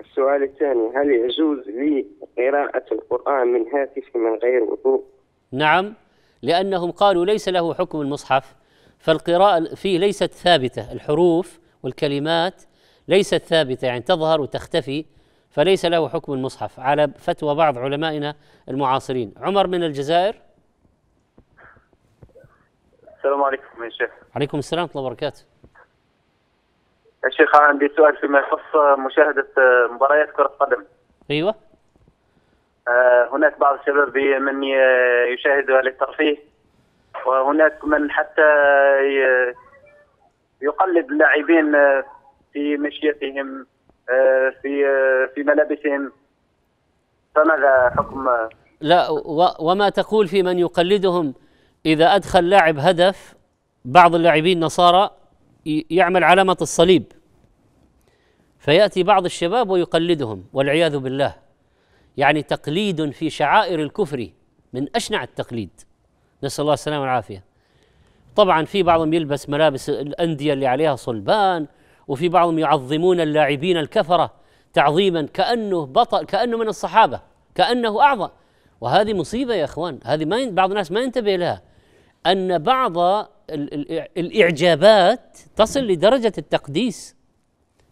السؤال الثاني هل يجوز لي قراءة القرآن من هاتفي من غير وضوء؟ نعم لأنهم قالوا ليس له حكم المصحف فالقراءة فيه ليست ثابتة الحروف والكلمات ليست ثابتة يعني تظهر وتختفي فليس له حكم المصحف على فتوى بعض علمائنا المعاصرين عمر من الجزائر السلام عليكم يا شيخ عليكم السلام ورحمة الله وبركاته يا شيخ عندي سؤال فيما يخص مشاهدة مباريات كرة قدم أيوة آه، هناك بعض الشباب من يشاهدها للترفيه وهناك من حتى يقلد اللاعبين في مشيتهم آه، في آه، في ملابسهم فماذا حكم لا وما تقول في من يقلدهم اذا ادخل لاعب هدف بعض اللاعبين نصارى يعمل علامه الصليب فياتي بعض الشباب ويقلدهم والعياذ بالله يعني تقليد في شعائر الكفر من اشنع التقليد نسال الله السلامه والعافيه طبعا في بعضهم يلبس ملابس الانديه اللي عليها صلبان وفي بعضهم يعظمون اللاعبين الكفرة تعظيما كأنه بطل كأنه من الصحابة كأنه أعظم وهذه مصيبة يا إخوان هذه ما بعض الناس ما ينتبه لها أن بعض الإعجابات تصل لدرجة التقديس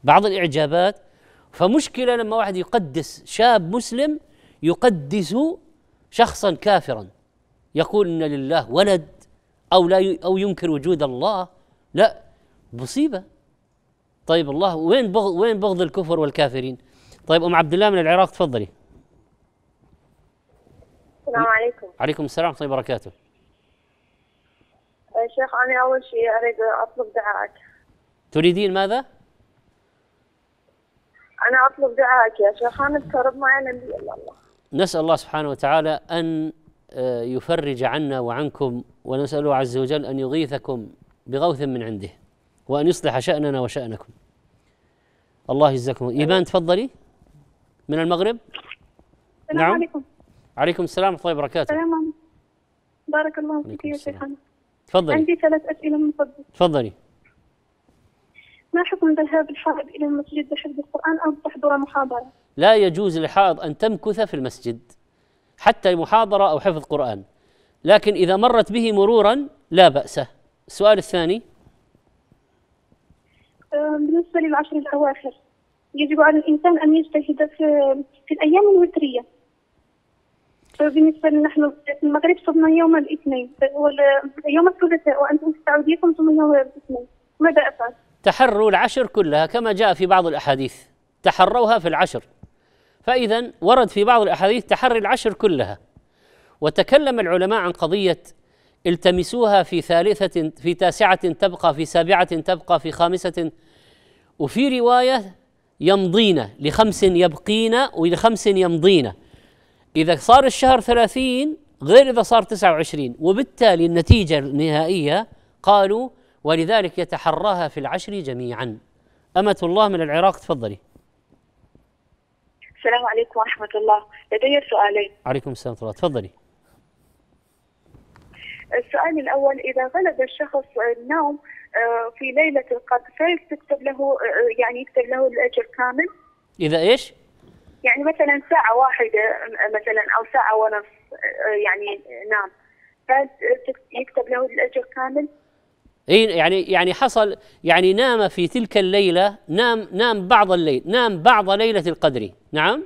بعض الإعجابات فمشكلة لما واحد يقدس شاب مسلم يقدس شخصا كافرا يقول ان لله ولد او لا او ينكر وجود الله لا مصيبه طيب الله وين بغض وين بغض الكفر والكافرين؟ طيب ام عبد الله من العراق تفضلي. السلام عليكم. عليكم السلام ورحمه الله وبركاته. أه، شيخ انا اول شيء اريد اطلب دعائك. تريدين ماذا؟ انا اطلب دعائك يا شيخ انا بكرب معي نبي الا الله. نسال الله سبحانه وتعالى ان أه، يفرج عنا وعنكم ونساله عز وجل ان يغيثكم بغوث من عنده. وأن يصلح شأننا وشأنكم الله يجزاكم إيمان تفضلي من المغرب السلام نعم. عليكم عليكم السلام ورحمة الله وبركاته السلام عليكم بارك الله فيك يا شيخنا تفضلي عندي ثلاث أسئلة من فضلك تفضلي ما حكم ذهاب الحائض إلى المسجد لحفظ القرآن أو تحضر محاضرة؟ لا يجوز للحائض أن تمكث في المسجد حتى محاضرة أو حفظ قرآن لكن إذا مرت به مرورا لا بأس السؤال الثاني آه، بالنسبة للعشر الأواخر يجب على الإنسان أن يجتهد في, في الأيام الوترية بالنسبة نحن في المغرب صرنا يوم الاثنين يوم الثلاثاء وأنتم في السعودية صمتم يوم الاثنين ماذا أفعل؟ تحروا العشر كلها كما جاء في بعض الأحاديث تحروها في العشر فإذا ورد في بعض الأحاديث تحري العشر كلها وتكلم العلماء عن قضية التمسوها في ثالثة في تاسعة تبقى في سابعة تبقى في خامسة وفي رواية يمضين لخمس يبقين ولخمس يمضين إذا صار الشهر ثلاثين غير إذا صار تسعة وعشرين وبالتالي النتيجة النهائية قالوا ولذلك يتحراها في العشر جميعا أمة الله من العراق تفضلي السلام عليكم ورحمة الله لدي سؤالين عليكم السلام ورحمة الله تفضلي السؤال الأول إذا غلب الشخص النوم آه، في ليلة القدر تكتب له آه، يعني يكتب له الأجر كامل إذا إيش؟ يعني مثلا ساعة واحدة مثلا أو ساعة ونص آه، يعني نام يكتب له الأجر كامل اي يعني يعني حصل يعني نام في تلك الليله نام نام بعض الليل نام بعض ليله القدر نعم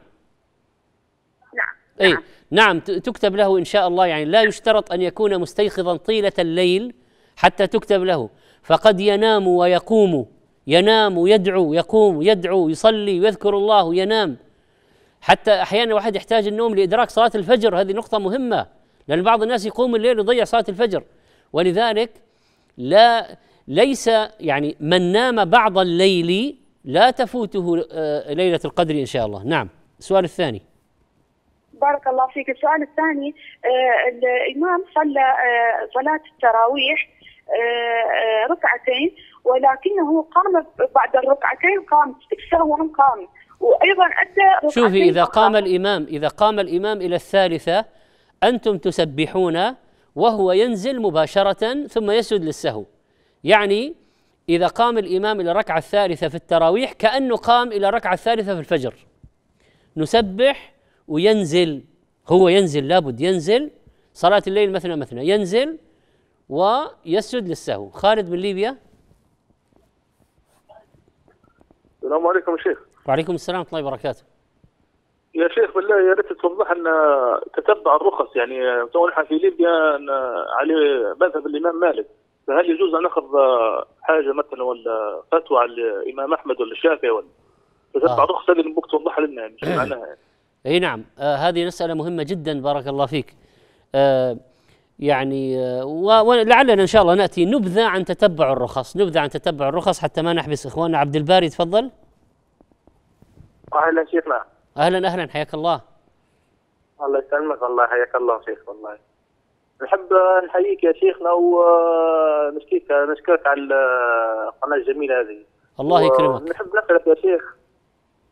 نعم اي نعم. نعم تكتب له إن شاء الله يعني لا يشترط أن يكون مستيقظا طيلة الليل حتى تكتب له فقد ينام ويقوم ينام يدعو يقوم يدعو يصلي يذكر الله ينام حتى أحيانا الواحد يحتاج النوم لإدراك صلاة الفجر هذه نقطة مهمة لأن بعض الناس يقوم الليل ويضيع صلاة الفجر ولذلك لا ليس يعني من نام بعض الليل لا تفوته آه، ليلة القدر إن شاء الله نعم السؤال الثاني بارك الله فيك السؤال الثاني آه، الإمام صلى آه، صلاة التراويح آه، ركعتين ولكنه قام بعد الركعتين قام وهم قام وايضا ادى شوفي اذا قام الامام اذا قام الامام الى الثالثه انتم تسبحون وهو ينزل مباشره ثم يسجد للسهو يعني اذا قام الامام الى الركعه الثالثه في التراويح كانه قام الى الركعه الثالثه في الفجر نسبح وينزل هو ينزل لابد ينزل صلاة الليل مثنى مثنى ينزل ويسجد للسهو خالد من ليبيا السلام عليكم يا شيخ وعليكم السلام ورحمة الله وبركاته يا شيخ بالله يا ريت توضح لنا تتبع الرخص يعني تو نحن في ليبيا عليه مذهب الامام مالك فهل يجوز ان ناخذ حاجه مثلا ولا فتوى على الامام احمد ولا الشافعي ولا آه. تتبع آه. الرخص هذه اللي ممكن توضح لنا يعني معناها يعني. اي نعم آه هذه مساله مهمه جدا بارك الله فيك آه يعني آه ولعلنا ان شاء الله ناتي نبذه عن تتبع الرخص نبذه عن تتبع الرخص حتى ما نحبس اخواننا عبد الباري تفضل اهلا شيخنا اهلا اهلا حياك الله الله يسلمك والله حياك الله شيخ والله نحب نحييك يا شيخنا ونشكيك نشكرك على القناه الجميله هذه الله يكرمك نحب نسالك يا شيخ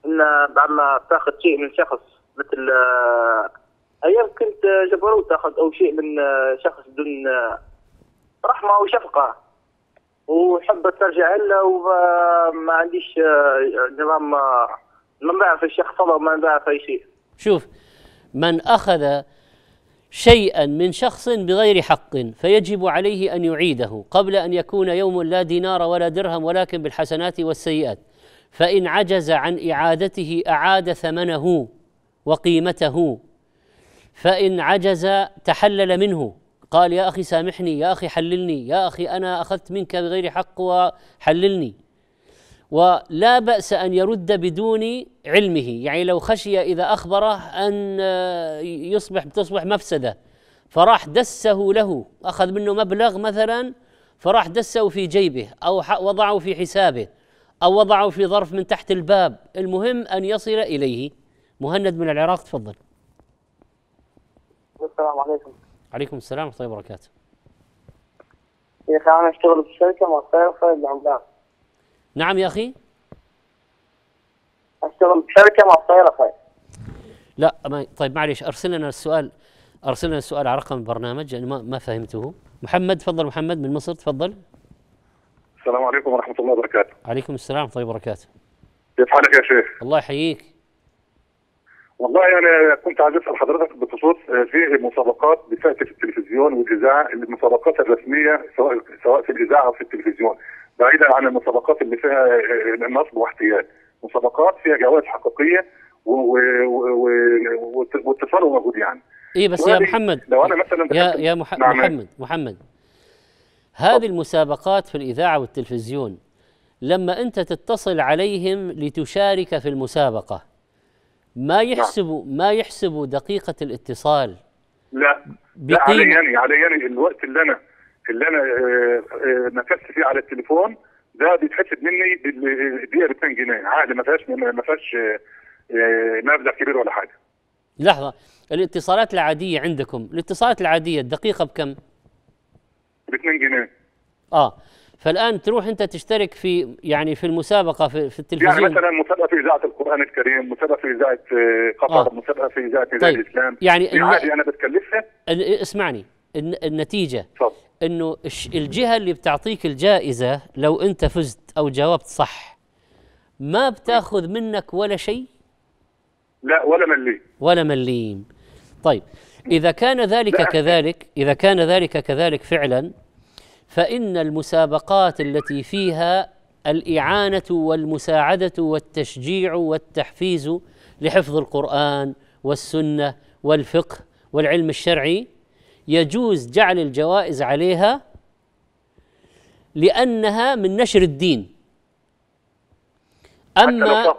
ان بعد ما تاخذ شيء من شخص مثل آه، ايام كنت آه، جبروت تاخذ او شيء من آه، شخص دون رحمه وشفقه وحب ترجع له وما عنديش نظام ما نعرف الشخص هذا وما نعرف اي شيء شوف من اخذ شيئا من شخص بغير حق فيجب عليه ان يعيده قبل ان يكون يوم لا دينار ولا درهم ولكن بالحسنات والسيئات فان عجز عن اعادته اعاد ثمنه وقيمته فإن عجز تحلل منه قال يا أخي سامحني يا أخي حللني يا أخي أنا أخذت منك بغير حق وحللني ولا بأس أن يرد بدون علمه يعني لو خشي إذا أخبره أن يصبح تصبح مفسدة فراح دسه له أخذ منه مبلغ مثلا فراح دسه في جيبه أو وضعه في حسابه أو وضعه في ظرف من تحت الباب المهم أن يصل إليه مهند من العراق تفضل السلام عليكم عليكم السلام ورحمه الله وبركاته يا اخي انا اشتغل في شركه مصارفه للعملاء نعم يا اخي اشتغل في شركه مصارفه لا ما طيب معلش ارسل لنا السؤال ارسل لنا السؤال على رقم البرنامج لان ما ما فهمته محمد تفضل محمد من مصر تفضل السلام عليكم ورحمه الله وبركاته عليكم السلام ورحمه الله وبركاته كيف حالك يا شيخ الله يحييك والله انا يعني كنت عايز اسال حضرتك بخصوص آه، في مسابقات بتاعت في التلفزيون والاذاعه المسابقات الرسميه سواء سواء في الاذاعه او في التلفزيون بعيدا عن المسابقات اللي فيها آه، نصب واحتيال مسابقات فيها جوائز حقيقيه واتصال موجود يعني ايه بس يا محمد لو انا مثلا يا يا مح محمد, محمد. هذه المسابقات في الاذاعه والتلفزيون لما انت تتصل عليهم لتشارك في المسابقه ما نعم. يحسب ما يحسب دقيقة الاتصال لا لا علي أنا يعني، علي يعني الوقت اللي أنا اللي أنا آه، آه، نفست فيه على التليفون ده بيتحسب مني بالدقيقة ب 2 جنيه عادي ما فيهاش ما فيهاش آه، مبلغ كبير ولا حاجة لحظة الاتصالات العادية عندكم الاتصالات العادية الدقيقة بكم؟ ب 2 جنيه اه فالان تروح انت تشترك في يعني في المسابقه في, في يعني التلفزيون يعني مثلا مسابقه في اذاعه القران الكريم مسابقه في اذاعه آه، قطر آه. مسابقه في اذاعه طيب. الاسلام يعني عادي انا بتكلفها اسمعني النتيجه صح. انه الجهه اللي بتعطيك الجائزه لو انت فزت او جاوبت صح ما بتاخذ منك ولا شيء لا ولا مليم ولا مليم طيب اذا كان ذلك كذلك اذا كان ذلك كذلك فعلا فان المسابقات التي فيها الاعانه والمساعده والتشجيع والتحفيز لحفظ القران والسنه والفقه والعلم الشرعي يجوز جعل الجوائز عليها لانها من نشر الدين اما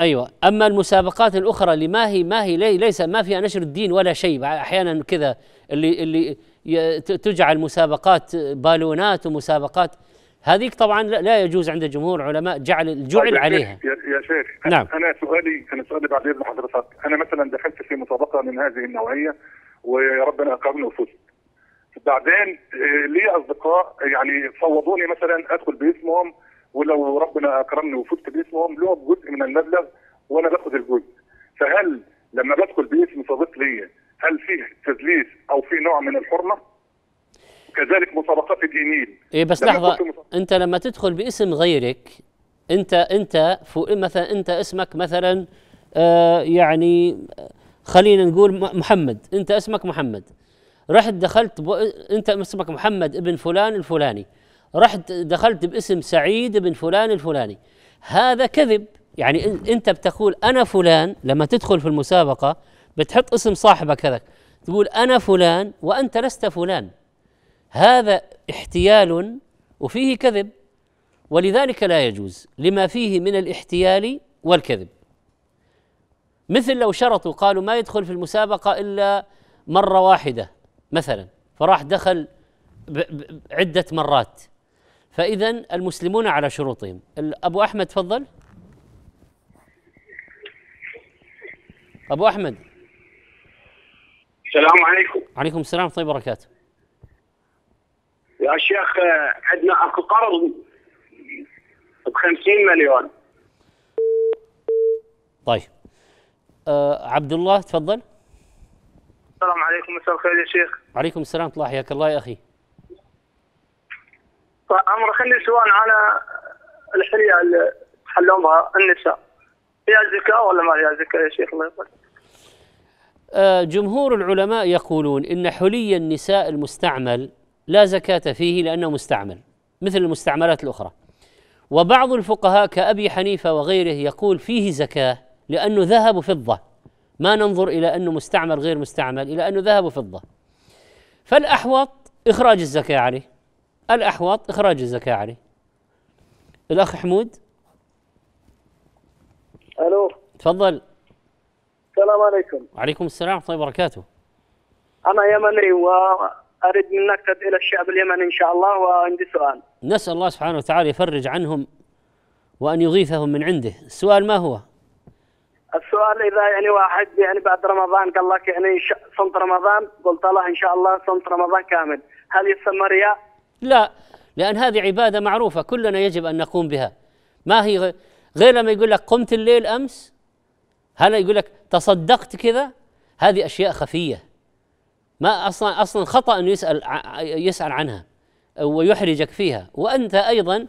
ايوه اما المسابقات الاخرى اللي ما هي ما هي ليس ما فيها نشر الدين ولا شيء احيانا كذا اللي اللي تجعل مسابقات بالونات ومسابقات هذيك طبعا لا يجوز عند جمهور علماء جعل الجعل طيب، عليها يا شيخ نعم انا سؤالي انا سؤالي بعد اذن حضرتك انا مثلا دخلت في مسابقه من هذه النوعيه ويا رب انا وفزت بعدين آه، لي اصدقاء يعني فوضوني مثلا ادخل باسمهم ولو ربنا اكرمني وفزت باسمهم لهم جزء من المبلغ وانا باخذ الجزء فهل لما بدخل باسم صديق ليا هل فيه تدليس او في نوع من الحرمه؟ كذلك مسابقات الجنين ايه بس لحظه انت لما تدخل باسم غيرك انت انت مثلا انت اسمك مثلا آه يعني خلينا نقول محمد انت اسمك محمد رحت دخلت ب... انت اسمك محمد ابن فلان الفلاني رحت دخلت باسم سعيد ابن فلان الفلاني هذا كذب يعني انت بتقول انا فلان لما تدخل في المسابقه بتحط اسم صاحبك هذاك تقول انا فلان وانت لست فلان هذا احتيال وفيه كذب ولذلك لا يجوز لما فيه من الاحتيال والكذب مثل لو شرطوا قالوا ما يدخل في المسابقه الا مره واحده مثلا فراح دخل عده مرات فاذا المسلمون على شروطهم ابو احمد تفضل ابو احمد السلام عليكم. عليكم السلام طيب وبركاته. يا شيخ آه، عندنا اكو قرض ب 50 مليون. طيب. آه، عبد الله تفضل. السلام عليكم مساء الخير يا شيخ. عليكم السلام الله حياك الله يا اخي. فامر طيب، خلي سؤال على الحليه اللي تحلون النساء. فيها زكاه ولا ما فيها زكاه يا شيخ الله يبارك آه، جمهور العلماء يقولون ان حلي النساء المستعمل لا زكاة فيه لانه مستعمل مثل المستعملات الاخرى وبعض الفقهاء كابي حنيفه وغيره يقول فيه زكاه لانه ذهب وفضه ما ننظر الى انه مستعمل غير مستعمل الى انه ذهب وفضه فالاحوط اخراج الزكاه عليه الاحوط اخراج الزكاه عليه الاخ حمود الو تفضل السلام عليكم وعليكم السلام ورحمة الله وبركاته أنا يمني وأريد منك الى الشعب اليمني إن شاء الله وعندي سؤال نسأل الله سبحانه وتعالى يفرج عنهم وأن يغيثهم من عنده السؤال ما هو؟ السؤال إذا يعني واحد يعني بعد رمضان قال لك يعني صمت رمضان قلت له إن شاء الله صمت رمضان كامل هل يسمى رياء؟ لا لأن هذه عبادة معروفة كلنا يجب أن نقوم بها ما هي غير لما يقول لك قمت الليل أمس هل يقول لك تصدقت كذا هذه اشياء خفيه ما اصلا اصلا خطا انه يسال يسال عنها ويحرجك فيها وانت ايضا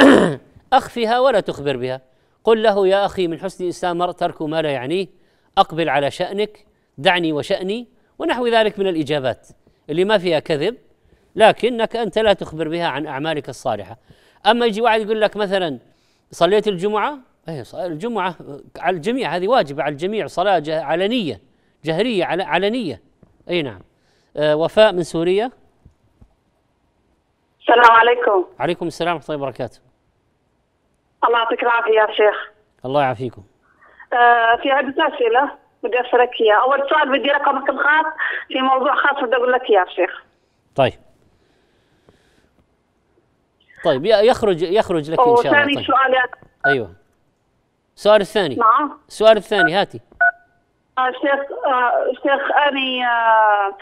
اخفها ولا تخبر بها قل له يا اخي من حسن الاسلام ترك ما لا يعنيه اقبل على شانك دعني وشاني ونحو ذلك من الاجابات اللي ما فيها كذب لكنك انت لا تخبر بها عن اعمالك الصالحه اما يجي واحد يقول لك مثلا صليت الجمعه اي الجمعه على الجميع هذه واجبه على الجميع صلاه علنيه جهريه علنيه اي نعم آه وفاء من سوريا السلام عليكم عليكم السلام ورحمه الله وبركاته الله يعطيك العافيه يا شيخ الله يعافيكم آه في عدة أسئلة بدي أسألك إياها، أول سؤال بدي رقمك الخاص في موضوع خاص بدي أقول لك إياه يا شيخ. طيب. طيب يخرج يخرج لك إن شاء الله. ثاني طيب. سؤال أيوه. السؤال الثاني نعم السؤال الثاني هاتي آه شيخ آه شيخ أني آه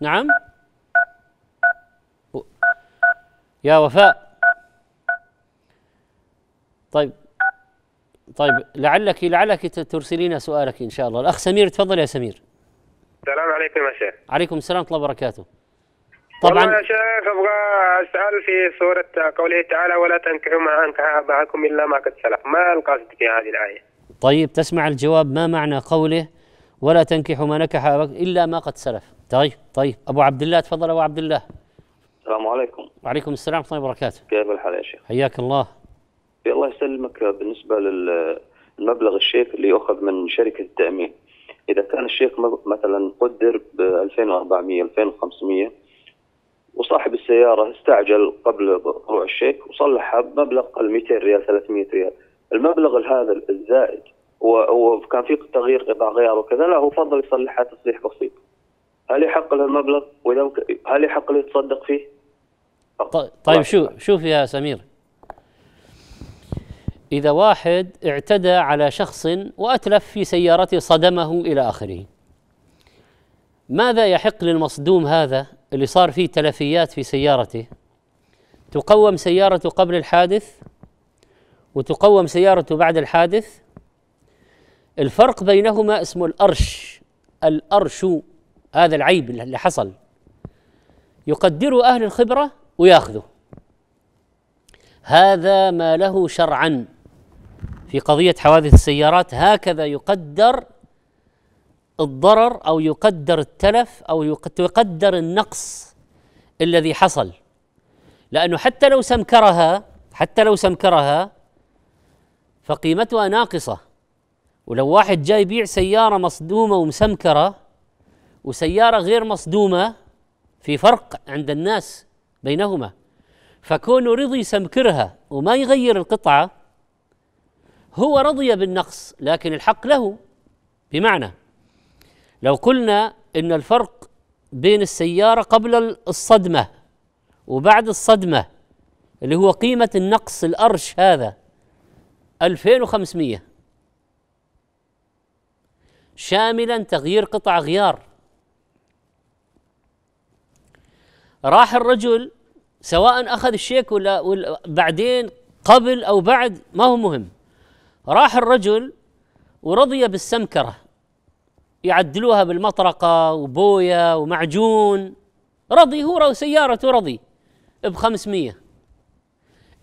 نعم يا وفاء طيب طيب لعلك لعلك ترسلين سؤالك ان شاء الله الاخ سمير تفضل يا سمير السلام عليكم يا شيخ عليكم السلام ورحمه الله وبركاته طبعا يا شيخ ابغى اسال في سوره قوله تعالى ولا تنكحوا ما انكح اباكم الا ما قد سلف، ما القصد في هذه الايه؟ طيب تسمع الجواب ما معنى قوله ولا تنكحوا ما نكح الا ما قد سلف، طيب طيب ابو عبد الله تفضل ابو عبد الله. السلام عليكم. وعليكم السلام ورحمه الله وبركاته. كيف الحال يا شيخ؟ حياك الله. الله يسلمك بالنسبه للمبلغ الشيخ اللي يؤخذ من شركه التامين. اذا كان الشيخ مثلا قدر ب 2400 2500 وصاحب السيارة استعجل قبل طلوع الشيك وصلحها بمبلغ قل 200 ريال 300 ريال المبلغ هذا الزائد هو كان في تغيير قطع غيار وكذا لا هو فضل يصلحها تصليح بسيط هل يحق له المبلغ واذا هل يحق له يتصدق فيه؟ طيب،, طيب شو شوف يا سمير إذا واحد اعتدى على شخص وأتلف في سيارته صدمه إلى آخره ماذا يحق للمصدوم هذا اللي صار فيه تلفيات في سيارته تقوم سيارته قبل الحادث وتقوم سيارته بعد الحادث الفرق بينهما اسمه الأرش الأرش هذا العيب اللي حصل يقدره أهل الخبرة وياخذه هذا ما له شرعا في قضية حوادث السيارات هكذا يقدر الضرر او يقدر التلف او يقدر النقص الذي حصل لانه حتى لو سمكرها حتى لو سمكرها فقيمتها ناقصه ولو واحد جاي يبيع سياره مصدومه ومسمكره وسياره غير مصدومه في فرق عند الناس بينهما فكونه رضي يسمكرها وما يغير القطعه هو رضي بالنقص لكن الحق له بمعنى لو قلنا ان الفرق بين السياره قبل الصدمه وبعد الصدمه اللي هو قيمه النقص الارش هذا 2500 شاملا تغيير قطع غيار راح الرجل سواء اخذ الشيك ولا, ولا بعدين قبل او بعد ما هو مهم راح الرجل ورضي بالسمكره يعدلوها بالمطرقة وبوية ومعجون رضي هو سيارته رضي بخمسمية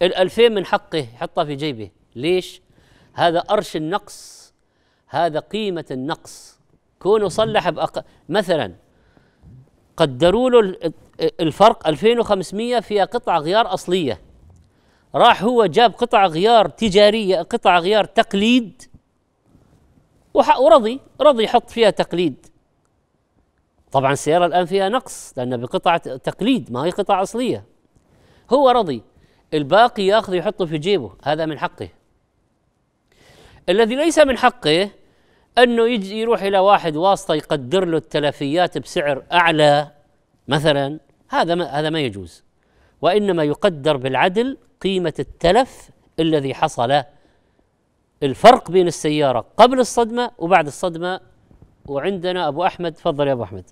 الألفين من حقه حطها في جيبه ليش؟ هذا أرش النقص هذا قيمة النقص كونه صلح بأق... مثلا قدروا له الفرق 2500 فيها قطع غيار أصلية راح هو جاب قطع غيار تجارية قطع غيار تقليد ورضي رضي يحط فيها تقليد طبعا السيارة الآن فيها نقص لأن بقطعة تقليد ما هي قطعة أصلية هو رضي الباقي ياخذ يحطه في جيبه هذا من حقه الذي ليس من حقه انه يجي يروح الى واحد واسطه يقدر له التلفيات بسعر اعلى مثلا هذا ما هذا ما يجوز وانما يقدر بالعدل قيمه التلف الذي حصل الفرق بين السيارة قبل الصدمة وبعد الصدمة وعندنا أبو أحمد تفضل يا أبو أحمد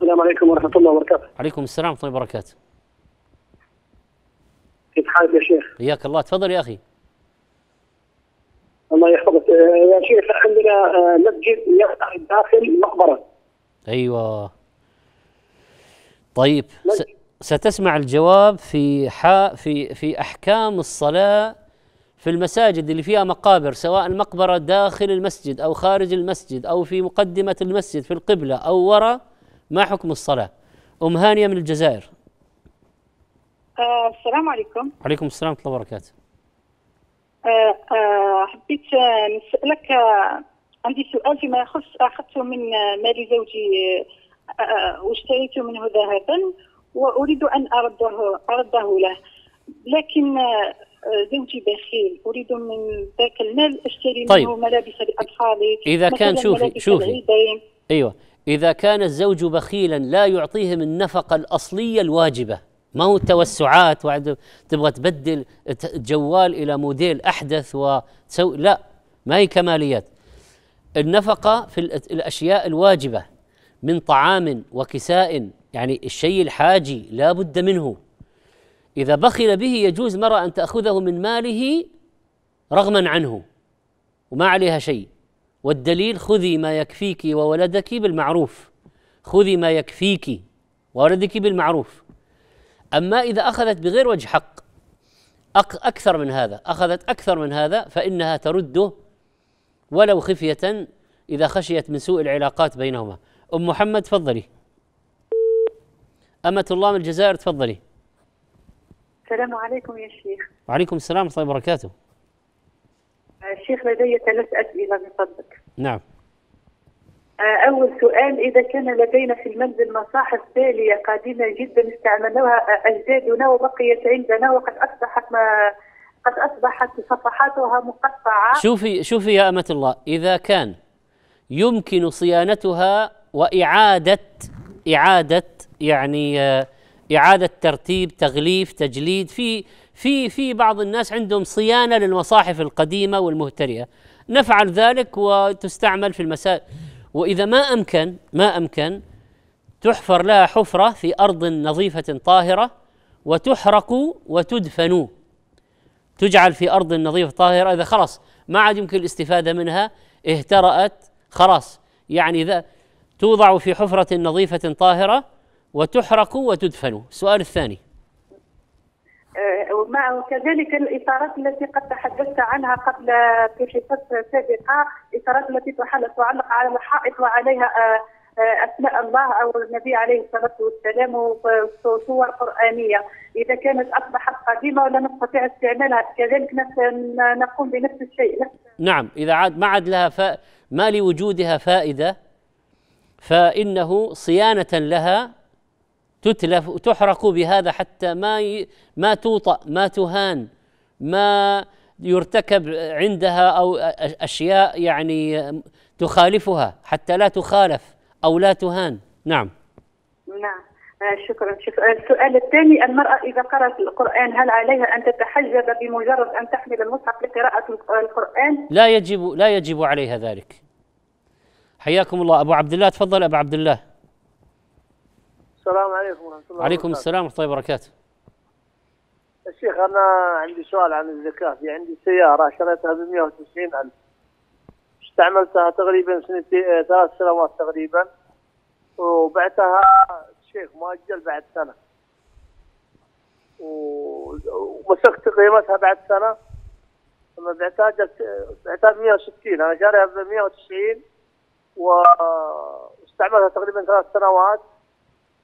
السلام عليكم ورحمة الله وبركاته عليكم السلام ورحمة الله وبركاته كيف حالك يا شيخ؟ حياك الله تفضل يا أخي الله يحفظك يا شيخ عندنا آه، مسجد يفتح داخل مقبرة أيوه طيب ستسمع الجواب في حا في في احكام الصلاه في المساجد اللي فيها مقابر سواء المقبره داخل المسجد او خارج المسجد او في مقدمه المسجد في القبله او وراء ما حكم الصلاه؟ ام هانيه من الجزائر. آه، السلام عليكم. عليكم السلام ورحمه الله وبركاته. آه، آه، حبيت نسالك عندي سؤال فيما يخص اخذته من مال زوجي واشتريته منه ذهبا واريد ان ارده ارده له لكن زوجي بخيل اريد من ذاك المال اشتري طيب. منه ملابس لاطفالي اذا كان شوفي شوفي ايوه اذا كان الزوج بخيلا لا يعطيهم النفقه الاصليه الواجبه ما هو التوسعات وعد تبغى تبدل جوال الى موديل احدث وتسوي لا ما هي كماليات النفقه في الاشياء الواجبه من طعام وكساء يعني الشيء الحاجي لا بد منه إذا بخل به يجوز المرأة أن تأخذه من ماله رغما عنه وما عليها شيء والدليل خذي ما يكفيك وولدك بالمعروف خذي ما يكفيك وولدك بالمعروف أما إذا أخذت بغير وجه حق أكثر من هذا أخذت أكثر من هذا فإنها ترده ولو خفية إذا خشيت من سوء العلاقات بينهما أم محمد تفضلي أمة الله من الجزائر تفضلي السلام عليكم يا شيخ وعليكم السلام ورحمة الله وبركاته الشيخ لدي ثلاث أسئلة من فضلك نعم آه، أول سؤال إذا كان لدينا في المنزل مصاحف تالية قديمة جدا استعملوها آه، أجدادنا وبقيت عندنا وقد أصبحت ما قد أصبحت صفحاتها مقطعة شوفي شوفي يا أمة الله إذا كان يمكن صيانتها وإعادة إعادة يعني آه اعاده ترتيب تغليف تجليد في في في بعض الناس عندهم صيانه للمصاحف القديمه والمهترئه نفعل ذلك وتستعمل في المساء واذا ما امكن ما امكن تحفر لها حفره في ارض نظيفه طاهره وتحرق وتدفن تجعل في ارض نظيفه طاهره اذا خلاص ما عاد يمكن الاستفاده منها اهترأت خلاص يعني اذا توضع في حفره نظيفه طاهره وتحرق وتدفن السؤال الثاني أه، مع كذلك الاثارات التي قد تحدثت عنها قبل في حصص سابقه الاثارات التي تعلق على الحائط وعليها أه، أه، اسماء الله او النبي عليه الصلاه والسلام وصور قرانيه اذا كانت اصبحت قديمه ولا نستطيع استعمالها كذلك نقوم بنفس الشيء نفس نعم اذا عاد ما عاد لها ف... ما لوجودها فائده فانه صيانه لها تتلف وتحرق بهذا حتى ما ما توطأ ما تهان ما يرتكب عندها او اشياء يعني تخالفها حتى لا تخالف او لا تهان نعم نعم آه، شكرا شكرا السؤال الثاني المرأة إذا قرأت القرآن هل عليها أن تتحجب بمجرد أن تحمل المصحف لقراءة القرآن؟ لا يجب لا يجب عليها ذلك حياكم الله أبو عبد الله تفضل أبو عبد الله السلام عليكم ورحمه الله وعليكم السلام ورحمه الله وبركاته الشيخ انا عندي سؤال عن الزكاه في عندي سياره شريتها ب 190000 استعملتها تقريبا سنتين آه، ثلاث سنوات تقريبا وبعتها شيخ مؤجل بعد سنه ومسكت قيمتها بعد سنه لما بعتها جت بعتها ب 160 انا شاريها ب 190 واستعملتها تقريبا ثلاث سنوات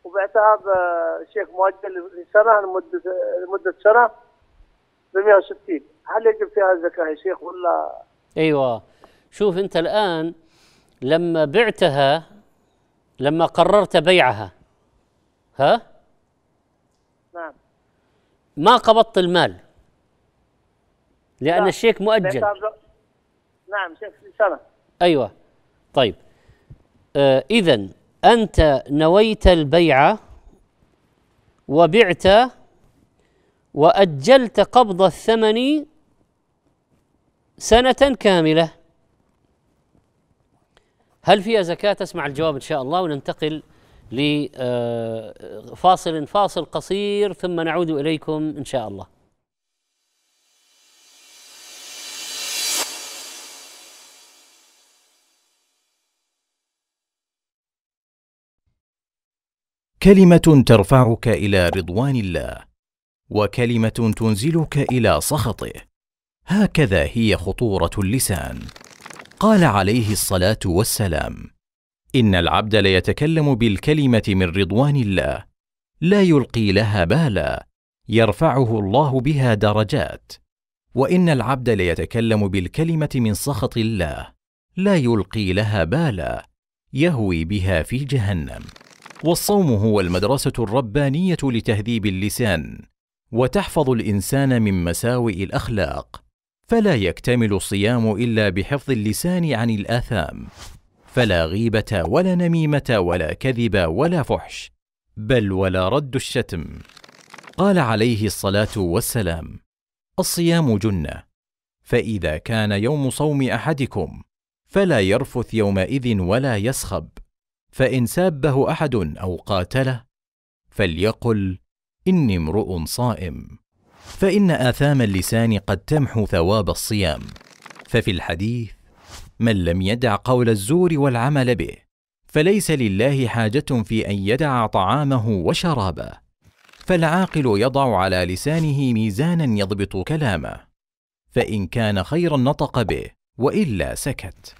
وبعتها بشيخ مؤجل لسنه لمده لمده سنه ب 160 هل يجب فيها الزكاه يا شيخ ولا ايوه شوف انت الان لما بعتها لما قررت بيعها ها؟ نعم ما قبضت المال لأن نعم. الشيك مؤجل نعم شيك سنة أيوة طيب آه إذا أنت نويت البيع وبعت وأجلت قبض الثمن سنة كاملة هل فيها زكاة؟ اسمع الجواب إن شاء الله وننتقل لفاصل آه، فاصل قصير ثم نعود إليكم إن شاء الله كلمة ترفعك إلى رضوان الله، وكلمة تنزلك إلى سخطه. هكذا هي خطورة اللسان. قال عليه الصلاة والسلام: إن العبد ليتكلم بالكلمة من رضوان الله، لا يلقي لها بالا، يرفعه الله بها درجات. وإن العبد ليتكلم بالكلمة من سخط الله، لا يلقي لها بالا، يهوي بها في جهنم. والصوم هو المدرسة الربانية لتهذيب اللسان، وتحفظ الإنسان من مساوئ الأخلاق، فلا يكتمل الصيام إلا بحفظ اللسان عن الآثام، فلا غيبة ولا نميمة ولا كذب ولا فحش، بل ولا رد الشتم. قال عليه الصلاة والسلام: الصيام جنة، فإذا كان يوم صوم أحدكم فلا يرفث يومئذ ولا يسخب فان سابه احد او قاتله فليقل اني امرؤ صائم فان اثام اللسان قد تمحو ثواب الصيام ففي الحديث من لم يدع قول الزور والعمل به فليس لله حاجه في ان يدع طعامه وشرابه فالعاقل يضع على لسانه ميزانا يضبط كلامه فان كان خيرا نطق به والا سكت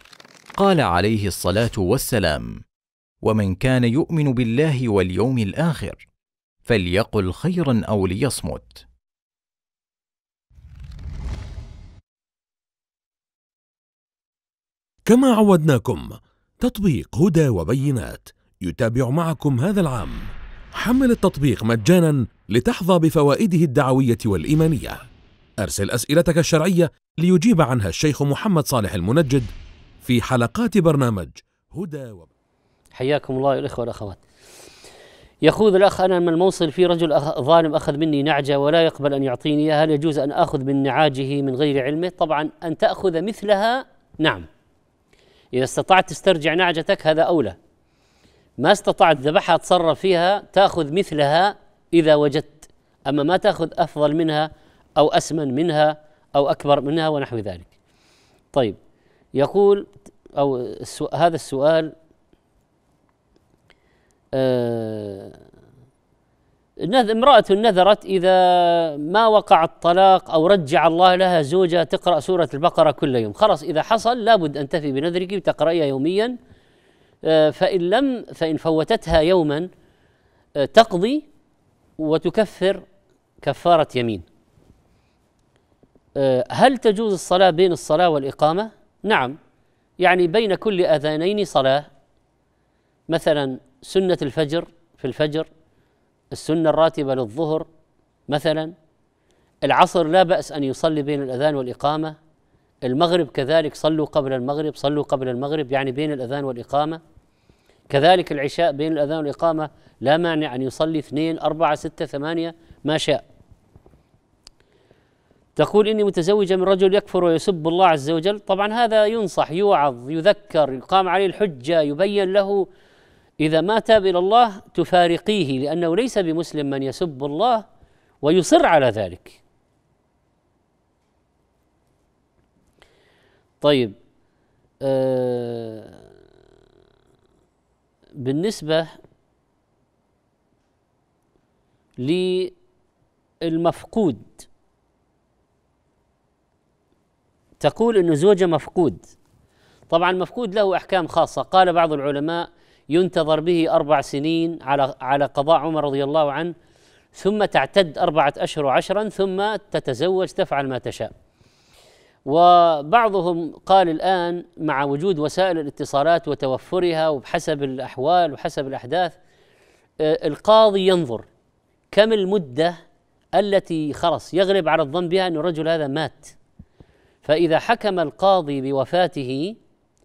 قال عليه الصلاه والسلام ومن كان يؤمن بالله واليوم الاخر فليقل خيرا او ليصمت كما عودناكم تطبيق هدى وبينات يتابع معكم هذا العام حمل التطبيق مجانا لتحظى بفوائده الدعوية والإيمانية أرسل أسئلتك الشرعية ليجيب عنها الشيخ محمد صالح المنجد في حلقات برنامج هدى وبينات حياكم الله الإخوة والأخوات يخوض الأخ أنا من الموصل في رجل أخ ظالم أخذ مني نعجة ولا يقبل أن يعطيني إياها هل يجوز أن أخذ من نعاجه من غير علمه طبعا أن تأخذ مثلها نعم إذا استطعت تسترجع نعجتك هذا أولى ما استطعت ذبحها تصرف فيها تأخذ مثلها إذا وجدت أما ما تأخذ أفضل منها أو أسمن منها أو أكبر منها ونحو ذلك طيب يقول أو السؤال هذا السؤال آه، امرأة نذرت إذا ما وقع الطلاق أو رجع الله لها زوجها تقرأ سورة البقرة كل يوم خلاص إذا حصل لابد أن تفي بنذرك وتقرأيها يوميا آه، فإن لم فإن فوتتها يوما آه، تقضي وتكفر كفارة يمين هل تجوز الصلاة بين الصلاة والإقامة؟ نعم يعني بين كل أذانين صلاة مثلا سنة الفجر في الفجر السنة الراتبة للظهر مثلا العصر لا بأس أن يصلي بين الأذان والإقامة المغرب كذلك صلوا قبل المغرب صلوا قبل المغرب يعني بين الأذان والإقامة كذلك العشاء بين الأذان والإقامة لا مانع أن يصلي اثنين أربعة ستة ثمانية ما شاء تقول إني متزوجة من رجل يكفر ويسب الله عز وجل طبعا هذا ينصح يوعظ يذكر يقام عليه الحجة يبين له إذا ما تاب إلى الله تفارقيه لأنه ليس بمسلم من يسب الله ويصر على ذلك طيب آه بالنسبة للمفقود تقول أن زوجة مفقود طبعا مفقود له أحكام خاصة قال بعض العلماء ينتظر به أربع سنين على على قضاء عمر رضي الله عنه ثم تعتد أربعة أشهر وعشرا ثم تتزوج تفعل ما تشاء وبعضهم قال الآن مع وجود وسائل الاتصالات وتوفرها وبحسب الأحوال وحسب الأحداث آه، القاضي ينظر كم المدة التي خلص يغلب على الظن بها أن الرجل هذا مات فإذا حكم القاضي بوفاته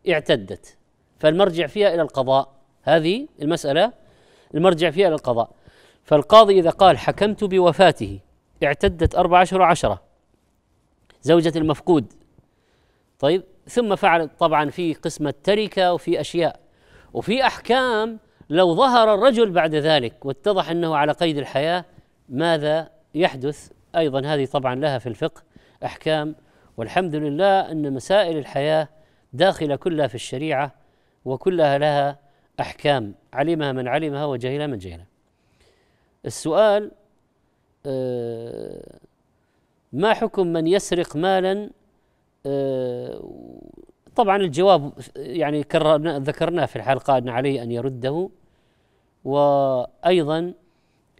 اعتدت فالمرجع فيها إلى القضاء هذه المسألة المرجع فيها للقضاء فالقاضي إذا قال حكمت بوفاته اعتدت أربع أشهر وعشرة زوجة المفقود طيب ثم فعل طبعا في قسم التركة وفي أشياء وفي أحكام لو ظهر الرجل بعد ذلك واتضح أنه على قيد الحياة ماذا يحدث أيضا هذه طبعا لها في الفقه أحكام والحمد لله أن مسائل الحياة داخلة كلها في الشريعة وكلها لها أحكام علمها من علمها وجهلها من جهلها السؤال آه، ما حكم من يسرق مالا آه، طبعا الجواب يعني كررنا ذكرناه في الحلقة أن عليه أن يرده وأيضا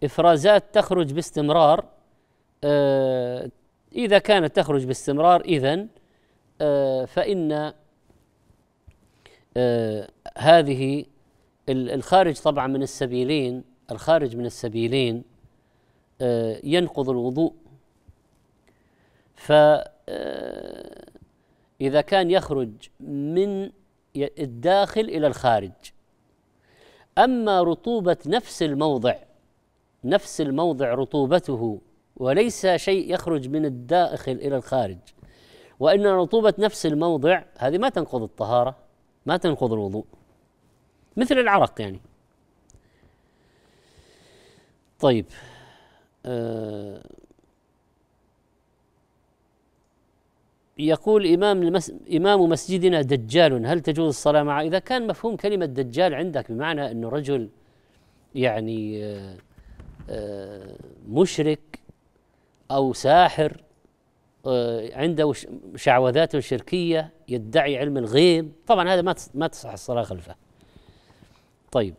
إفرازات تخرج باستمرار آه، إذا كانت تخرج باستمرار إذا فإن هذه الخارج طبعا من السبيلين الخارج من السبيلين آه، ينقض الوضوء فإذا آه، إذا كان يخرج من الداخل إلى الخارج أما رطوبة نفس الموضع نفس الموضع رطوبته وليس شيء يخرج من الداخل إلى الخارج وإن رطوبة نفس الموضع هذه ما تنقض الطهارة ما تنقض الوضوء مثل العرق يعني طيب آه، يقول إمام, المس... إمام مسجدنا دجال هل تجوز الصلاة معه إذا كان مفهوم كلمة دجال عندك بمعنى أنه رجل يعني آه، آه، مشرك أو ساحر عنده شعوذات شركية يدعي علم الغيب طبعا هذا ما تصح الصلاة خلفه طيب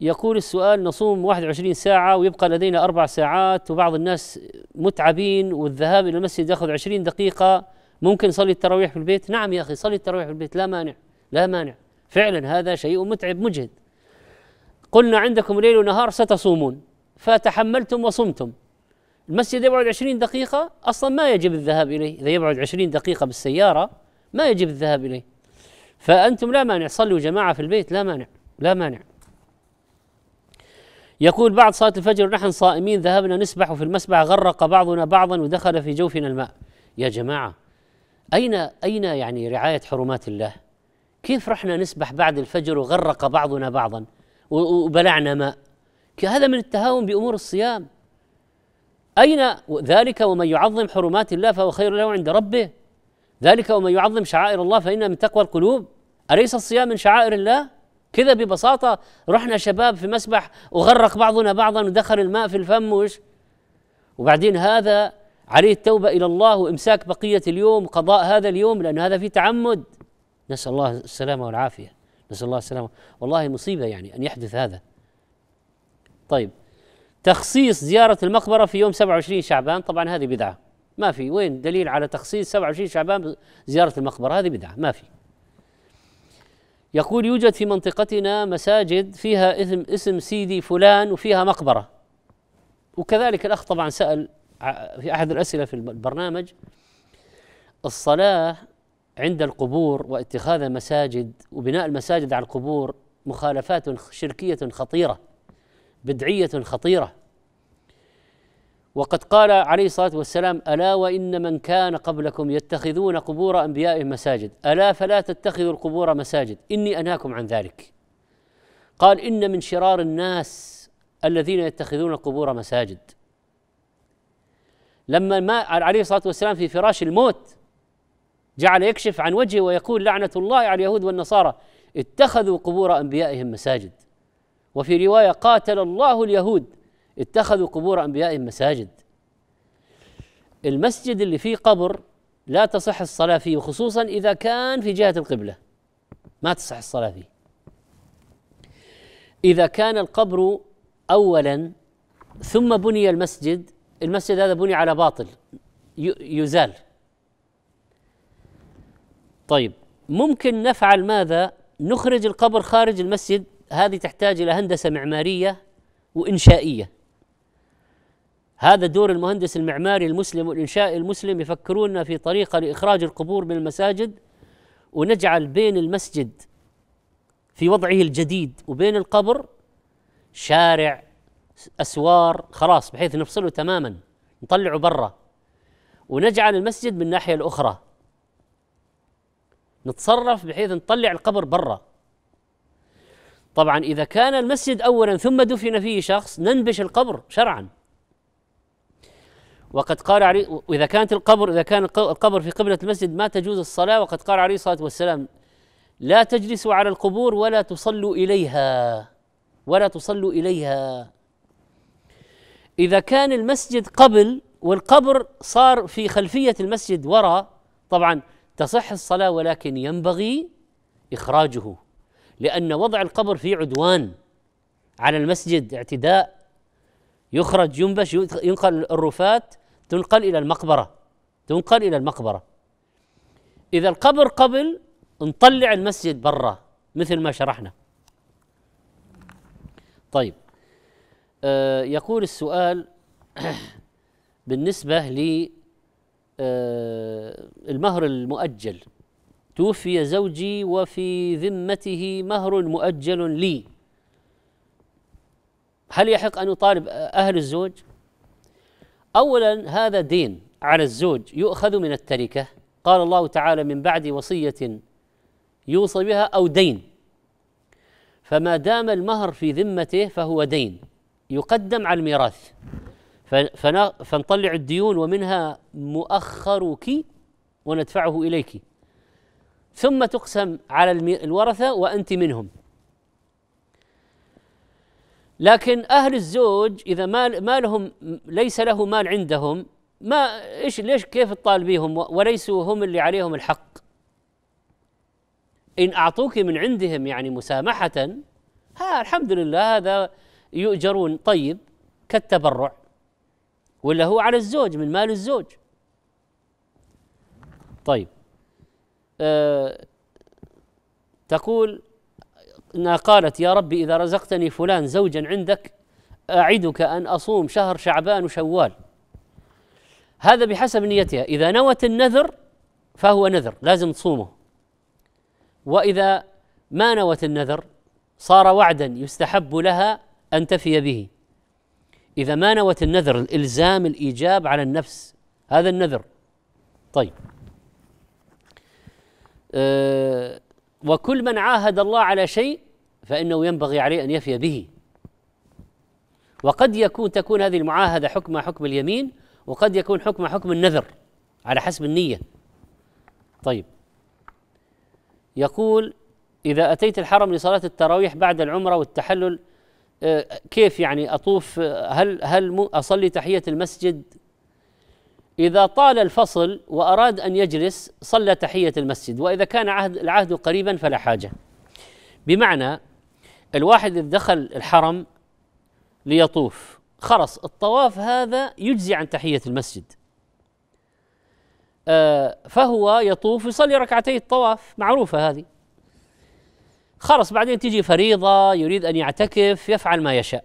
يقول السؤال نصوم 21 ساعة ويبقى لدينا أربع ساعات وبعض الناس متعبين والذهاب إلى المسجد يأخذ 20 دقيقة ممكن صلي التراويح في البيت؟ نعم يا أخي صلي التراويح في البيت لا مانع لا مانع فعلا هذا شيء متعب مجهد قلنا عندكم ليل ونهار ستصومون فتحملتم وصمتم المسجد يبعد 20 دقيقة أصلا ما يجب الذهاب إليه إذا يبعد 20 دقيقة بالسيارة ما يجب الذهاب إليه فأنتم لا مانع صلوا جماعة في البيت لا مانع لا مانع يقول بعد صلاة الفجر نحن صائمين ذهبنا نسبح وفي المسبح غرق بعضنا بعضا ودخل في جوفنا الماء يا جماعة أين أين يعني رعاية حرمات الله؟ كيف رحنا نسبح بعد الفجر وغرق بعضنا بعضا وبلعنا ماء؟ هذا من التهاون بأمور الصيام أين ذلك ومن يعظم حرمات الله فهو خير له عند ربه ذلك ومن يعظم شعائر الله فإنها من تقوى القلوب أليس الصيام من شعائر الله؟ كده ببساطة رحنا شباب في مسبح وغرق بعضنا بعضا ودخل الماء في الفم وش وبعدين هذا عليه التوبة إلى الله وإمساك بقية اليوم قضاء هذا اليوم لأن هذا فيه تعمد نسأل الله السلامة والعافية نسأل الله السلامة والله مصيبة يعني أن يحدث هذا طيب تخصيص زيارة المقبرة في يوم 27 شعبان طبعا هذه بدعة ما في وين دليل على تخصيص 27 شعبان زيارة المقبرة هذه بدعة ما في يقول يوجد في منطقتنا مساجد فيها اسم اسم سيدي فلان وفيها مقبره وكذلك الاخ طبعا سال في احد الاسئله في البرنامج الصلاه عند القبور واتخاذ المساجد وبناء المساجد على القبور مخالفات شركيه خطيره بدعيه خطيره وقد قال عليه الصلاه والسلام الا وان من كان قبلكم يتخذون قبور انبيائهم مساجد الا فلا تتخذوا القبور مساجد اني انهاكم عن ذلك قال ان من شرار الناس الذين يتخذون القبور مساجد لما ما عليه الصلاه والسلام في فراش الموت جعل يكشف عن وجهه ويقول لعنه الله على اليهود والنصارى اتخذوا قبور انبيائهم مساجد وفي روايه قاتل الله اليهود اتخذوا قبور انبيائهم مساجد المسجد اللي فيه قبر لا تصح الصلاه فيه وخصوصا اذا كان في جهه القبله ما تصح الصلاه فيه اذا كان القبر اولا ثم بني المسجد المسجد هذا بني على باطل يزال طيب ممكن نفعل ماذا نخرج القبر خارج المسجد هذه تحتاج الى هندسه معماريه وانشائيه هذا دور المهندس المعماري المسلم والإنشاء المسلم يفكروننا في طريقة لإخراج القبور من المساجد ونجعل بين المسجد في وضعه الجديد وبين القبر شارع أسوار خلاص بحيث نفصله تماما نطلعه برا ونجعل المسجد من الناحية الأخرى نتصرف بحيث نطلع القبر برا طبعا إذا كان المسجد أولا ثم دفن فيه شخص ننبش القبر شرعا وقد قال عليه واذا كانت القبر اذا كان القبر في قبله المسجد ما تجوز الصلاه وقد قال عليه الصلاه والسلام لا تجلسوا على القبور ولا تصلوا اليها ولا تصلوا اليها اذا كان المسجد قبل والقبر صار في خلفيه المسجد وراء طبعا تصح الصلاه ولكن ينبغي اخراجه لان وضع القبر فيه عدوان على المسجد اعتداء يخرج ينبش ينقل الرفات تنقل إلى المقبرة تنقل إلى المقبرة إذا القبر قبل نطلع المسجد برا مثل ما شرحنا طيب آه يقول السؤال بالنسبة ل آه المهر المؤجل توفي زوجي وفي ذمته مهر مؤجل لي هل يحق أن يطالب أهل الزوج؟ أولا هذا دين على الزوج يؤخذ من التركة قال الله تعالى من بعد وصية يوصى بها أو دين فما دام المهر في ذمته فهو دين يقدم على الميراث فنطلع الديون ومنها مؤخرك وندفعه إليك ثم تقسم على الورثة وأنت منهم لكن أهل الزوج إذا ما ما لهم ليس له مال عندهم ما إيش ليش كيف تطالبيهم وليسوا هم اللي عليهم الحق إن أعطوك من عندهم يعني مسامحة ها الحمد لله هذا يؤجرون طيب كالتبرع ولا هو على الزوج من مال الزوج طيب أه تقول أنها قالت يا ربي إذا رزقتني فلان زوجا عندك أعدك أن أصوم شهر شعبان وشوال هذا بحسب نيتها إذا نوت النذر فهو نذر لازم تصومه وإذا ما نوت النذر صار وعدا يستحب لها أن تفي به إذا ما نوت النذر الإلزام الإيجاب على النفس هذا النذر طيب أه وكل من عاهد الله على شيء فإنه ينبغي عليه أن يفي به وقد يكون تكون هذه المعاهدة حكم حكم اليمين وقد يكون حكم حكم النذر على حسب النية طيب يقول إذا أتيت الحرم لصلاة التراويح بعد العمرة والتحلل آه، كيف يعني أطوف هل هل أصلي تحية المسجد إذا طال الفصل وأراد أن يجلس صلى تحية المسجد وإذا كان عهد العهد قريبا فلا حاجة بمعنى الواحد اذا دخل الحرم ليطوف خلص الطواف هذا يجزي عن تحية المسجد آه، فهو يطوف يصلي ركعتي الطواف معروفة هذه خلص بعدين تجي فريضة يريد أن يعتكف يفعل ما يشاء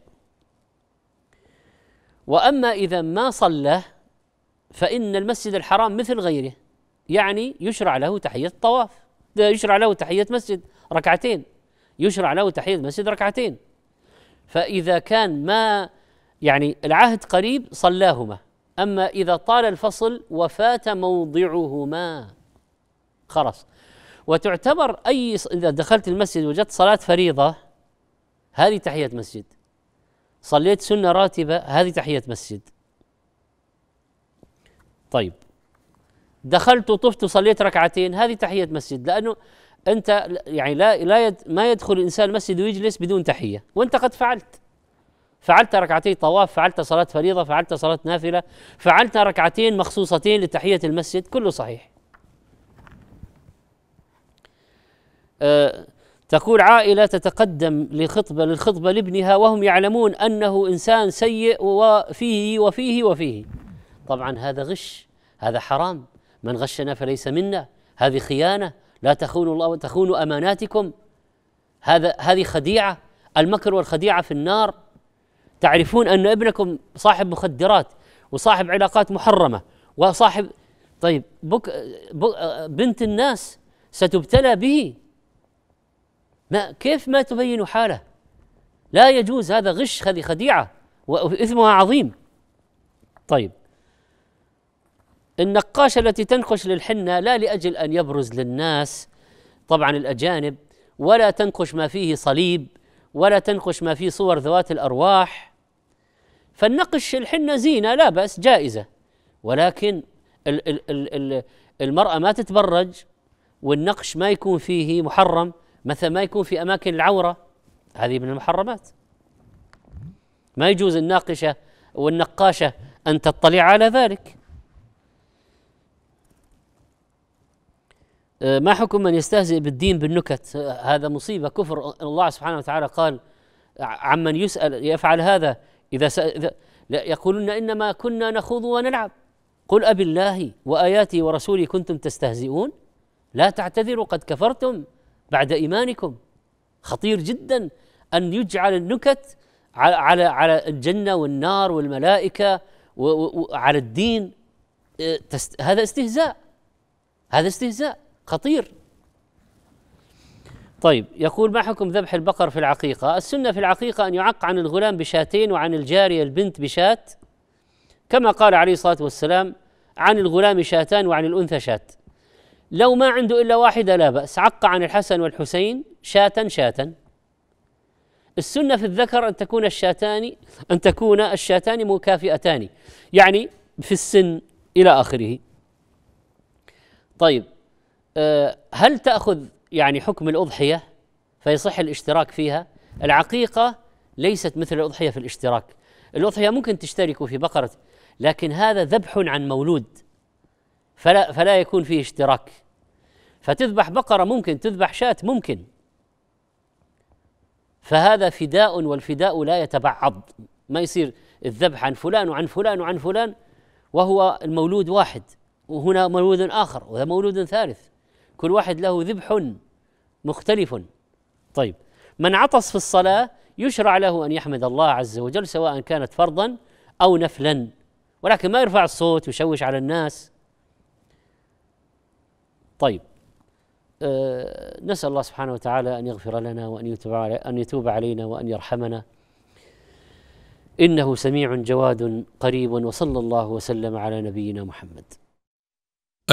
وأما إذا ما صلى فإن المسجد الحرام مثل غيره يعني يشرع له تحية الطواف يشرع له تحية مسجد ركعتين يشرع له تحية المسجد ركعتين فإذا كان ما يعني العهد قريب صلاهما أما إذا طال الفصل وفات موضعهما خلاص وتعتبر أي إذا دخلت المسجد وجدت صلاة فريضة هذه تحية مسجد صليت سنة راتبة هذه تحية مسجد طيب دخلت وطفت وصليت ركعتين هذه تحية مسجد لأنه انت يعني لا لا يد ما يدخل الانسان المسجد ويجلس بدون تحيه وانت قد فعلت فعلت ركعتي طواف فعلت صلاه فريضه فعلت صلاه نافله فعلت ركعتين مخصوصتين لتحيه المسجد كله صحيح أه تقول عائلة تتقدم لخطبة للخطبة لابنها وهم يعلمون أنه إنسان سيء وفيه وفيه وفيه طبعا هذا غش هذا حرام من غشنا فليس منا هذه خيانة لا تخونوا الله وتخونوا اماناتكم هذا هذه خديعه المكر والخديعه في النار تعرفون ان ابنكم صاحب مخدرات وصاحب علاقات محرمه وصاحب طيب بك بنت الناس ستبتلى به ما كيف ما تبين حاله لا يجوز هذا غش هذه خديعه واثمها عظيم طيب النقاشة التي تنقش للحنة لا لأجل أن يبرز للناس طبعا الأجانب ولا تنقش ما فيه صليب ولا تنقش ما فيه صور ذوات الأرواح فالنقش الحنة زينة لا بأس جائزة ولكن ال ال ال ال المرأة ما تتبرج والنقش ما يكون فيه محرم مثلا ما يكون في أماكن العورة هذه من المحرمات ما يجوز الناقشة والنقاشة أن تطلع على ذلك آه، ما حكم من يستهزئ بالدين بالنكت آه، هذا مصيبه كفر الله سبحانه وتعالى قال عمن يسال يفعل هذا اذا يقولون انما كنا نخوض ونلعب قل أبي الله وآياته ورسوله كنتم تستهزئون لا تعتذروا قد كفرتم بعد إيمانكم خطير جدا أن يجعل النكت على على على الجنة والنار والملائكة وعلى الدين آه، هذا استهزاء هذا استهزاء خطير طيب يقول ما حكم ذبح البقر في العقيقة السنة في العقيقة أن يعق عن الغلام بشاتين وعن الجارية البنت بشات كما قال عليه الصلاة والسلام عن الغلام شاتان وعن الأنثى شات لو ما عنده إلا واحدة لا بأس عق عن الحسن والحسين شاتا شاتا السنة في الذكر أن تكون الشاتان أن تكون الشاتان مكافئتان يعني في السن إلى آخره طيب آه، هل تأخذ يعني حكم الأضحية فيصح الاشتراك فيها العقيقة ليست مثل الأضحية في الاشتراك الأضحية ممكن تشتركوا في بقرة لكن هذا ذبح عن مولود فلا, فلا يكون فيه اشتراك فتذبح بقرة ممكن تذبح شاة ممكن فهذا فداء والفداء لا يتبعض ما يصير الذبح عن فلان وعن فلان وعن فلان وهو المولود واحد وهنا مولود آخر وهذا مولود ثالث كل واحد له ذبح مختلف طيب من عطس في الصلاة يشرع له أن يحمد الله عز وجل سواء كانت فرضا أو نفلا ولكن ما يرفع الصوت يشوش على الناس طيب أه نسأل الله سبحانه وتعالى أن يغفر لنا وأن يتوب أن يتوب علينا وأن يرحمنا إنه سميع جواد قريب وصلى الله وسلم على نبينا محمد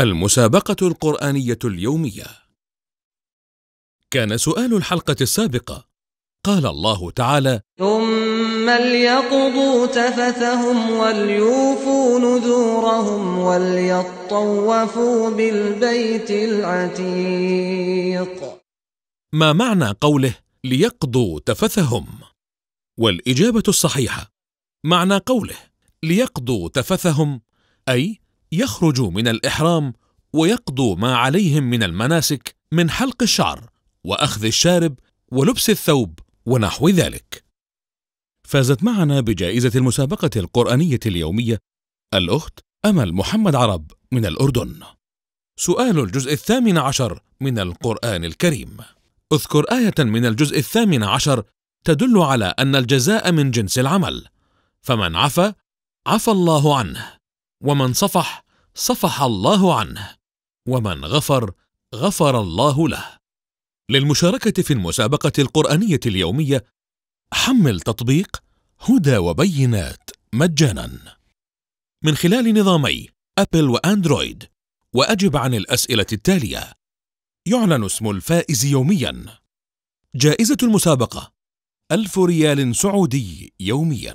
المسابقة القرآنية اليومية كان سؤال الحلقة السابقة قال الله تعالى ثم ليقضوا تفثهم وليوفوا نذورهم وليطوفوا بالبيت العتيق ما معنى قوله ليقضوا تفثهم والإجابة الصحيحة معنى قوله ليقضوا تفثهم أي يخرجوا من الإحرام ويقضوا ما عليهم من المناسك من حلق الشعر وأخذ الشارب ولبس الثوب ونحو ذلك فازت معنا بجائزة المسابقة القرآنية اليومية الأخت أمل محمد عرب من الأردن سؤال الجزء الثامن عشر من القرآن الكريم اذكر آية من الجزء الثامن عشر تدل على أن الجزاء من جنس العمل فمن عفا عفى الله عنه ومن صفح صفح الله عنه ومن غفر غفر الله له للمشاركه في المسابقه القرانيه اليوميه حمل تطبيق هدى وبينات مجانا من خلال نظامي ابل واندرويد واجب عن الاسئله التاليه يعلن اسم الفائز يوميا جائزه المسابقه الف ريال سعودي يوميا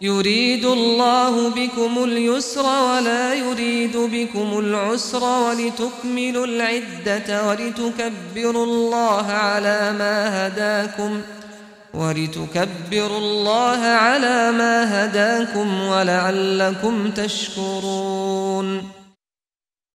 يريد الله بكم اليسر ولا يريد بكم العسر ولتكملوا العدة ولتكبروا الله على ما هداكم ولتكبروا الله على ما هداكم ولعلكم تشكرون